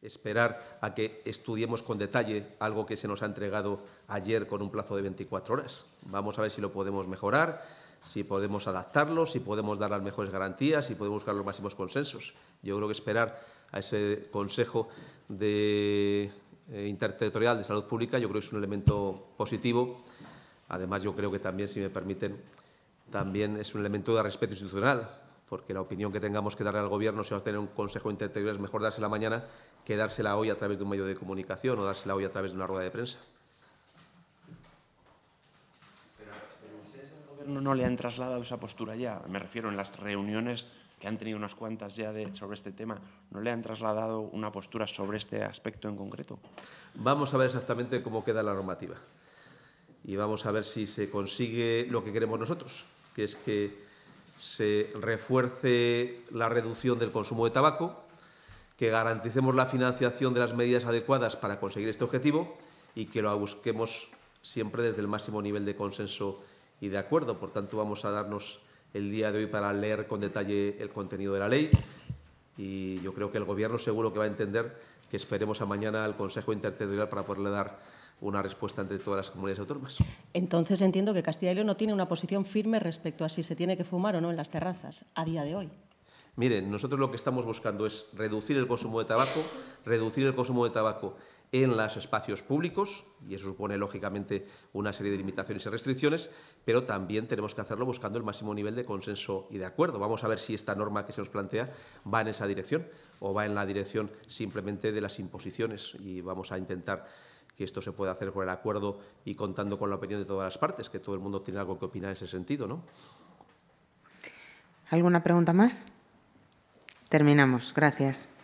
esperar a que estudiemos con detalle algo que se nos ha entregado ayer con un plazo de 24 horas. Vamos a ver si lo podemos mejorar, si podemos adaptarlo, si podemos dar las mejores garantías, si podemos buscar los máximos consensos. Yo creo que esperar a ese Consejo eh, Interterritorial de Salud Pública yo creo es un elemento positivo Además, yo creo que también, si me permiten, también es un elemento de respeto institucional, porque la opinión que tengamos que darle al Gobierno, si va a tener un consejo interterritorial, es mejor dársela mañana que dársela hoy a través de un medio de comunicación o dársela hoy a través de una rueda de prensa. Pero, ustedes al Gobierno no le han trasladado esa postura ya, me refiero en las reuniones que han tenido unas cuantas ya sobre este tema, ¿no le han trasladado una postura sobre este aspecto en concreto? Vamos a ver exactamente cómo queda la normativa y vamos a ver si se consigue lo que queremos nosotros, que es que se refuerce la reducción del consumo de tabaco, que garanticemos la financiación de las medidas adecuadas para conseguir este objetivo y que lo busquemos siempre desde el máximo nivel de consenso y de acuerdo. Por tanto, vamos a darnos el día de hoy para leer con detalle el contenido de la ley y yo creo que el Gobierno seguro que va a entender que esperemos a mañana al Consejo Interterritorial para poderle dar una respuesta entre todas las comunidades autónomas. Entonces entiendo que Castilla y León no tiene una posición firme respecto a si se tiene que fumar o no en las terrazas a día de hoy. Miren, nosotros lo que estamos buscando es reducir el consumo de tabaco, reducir el consumo de tabaco en los espacios públicos, y eso supone lógicamente una serie de limitaciones y restricciones, pero también tenemos que hacerlo buscando el máximo nivel de consenso y de acuerdo. Vamos a ver si esta norma que se nos plantea va en esa dirección o va en la dirección simplemente de las imposiciones y vamos a intentar que esto se puede hacer con el acuerdo y contando con la opinión de todas las partes, que todo el mundo tiene algo que opinar en ese sentido, ¿no? ¿Alguna pregunta más? Terminamos. Gracias.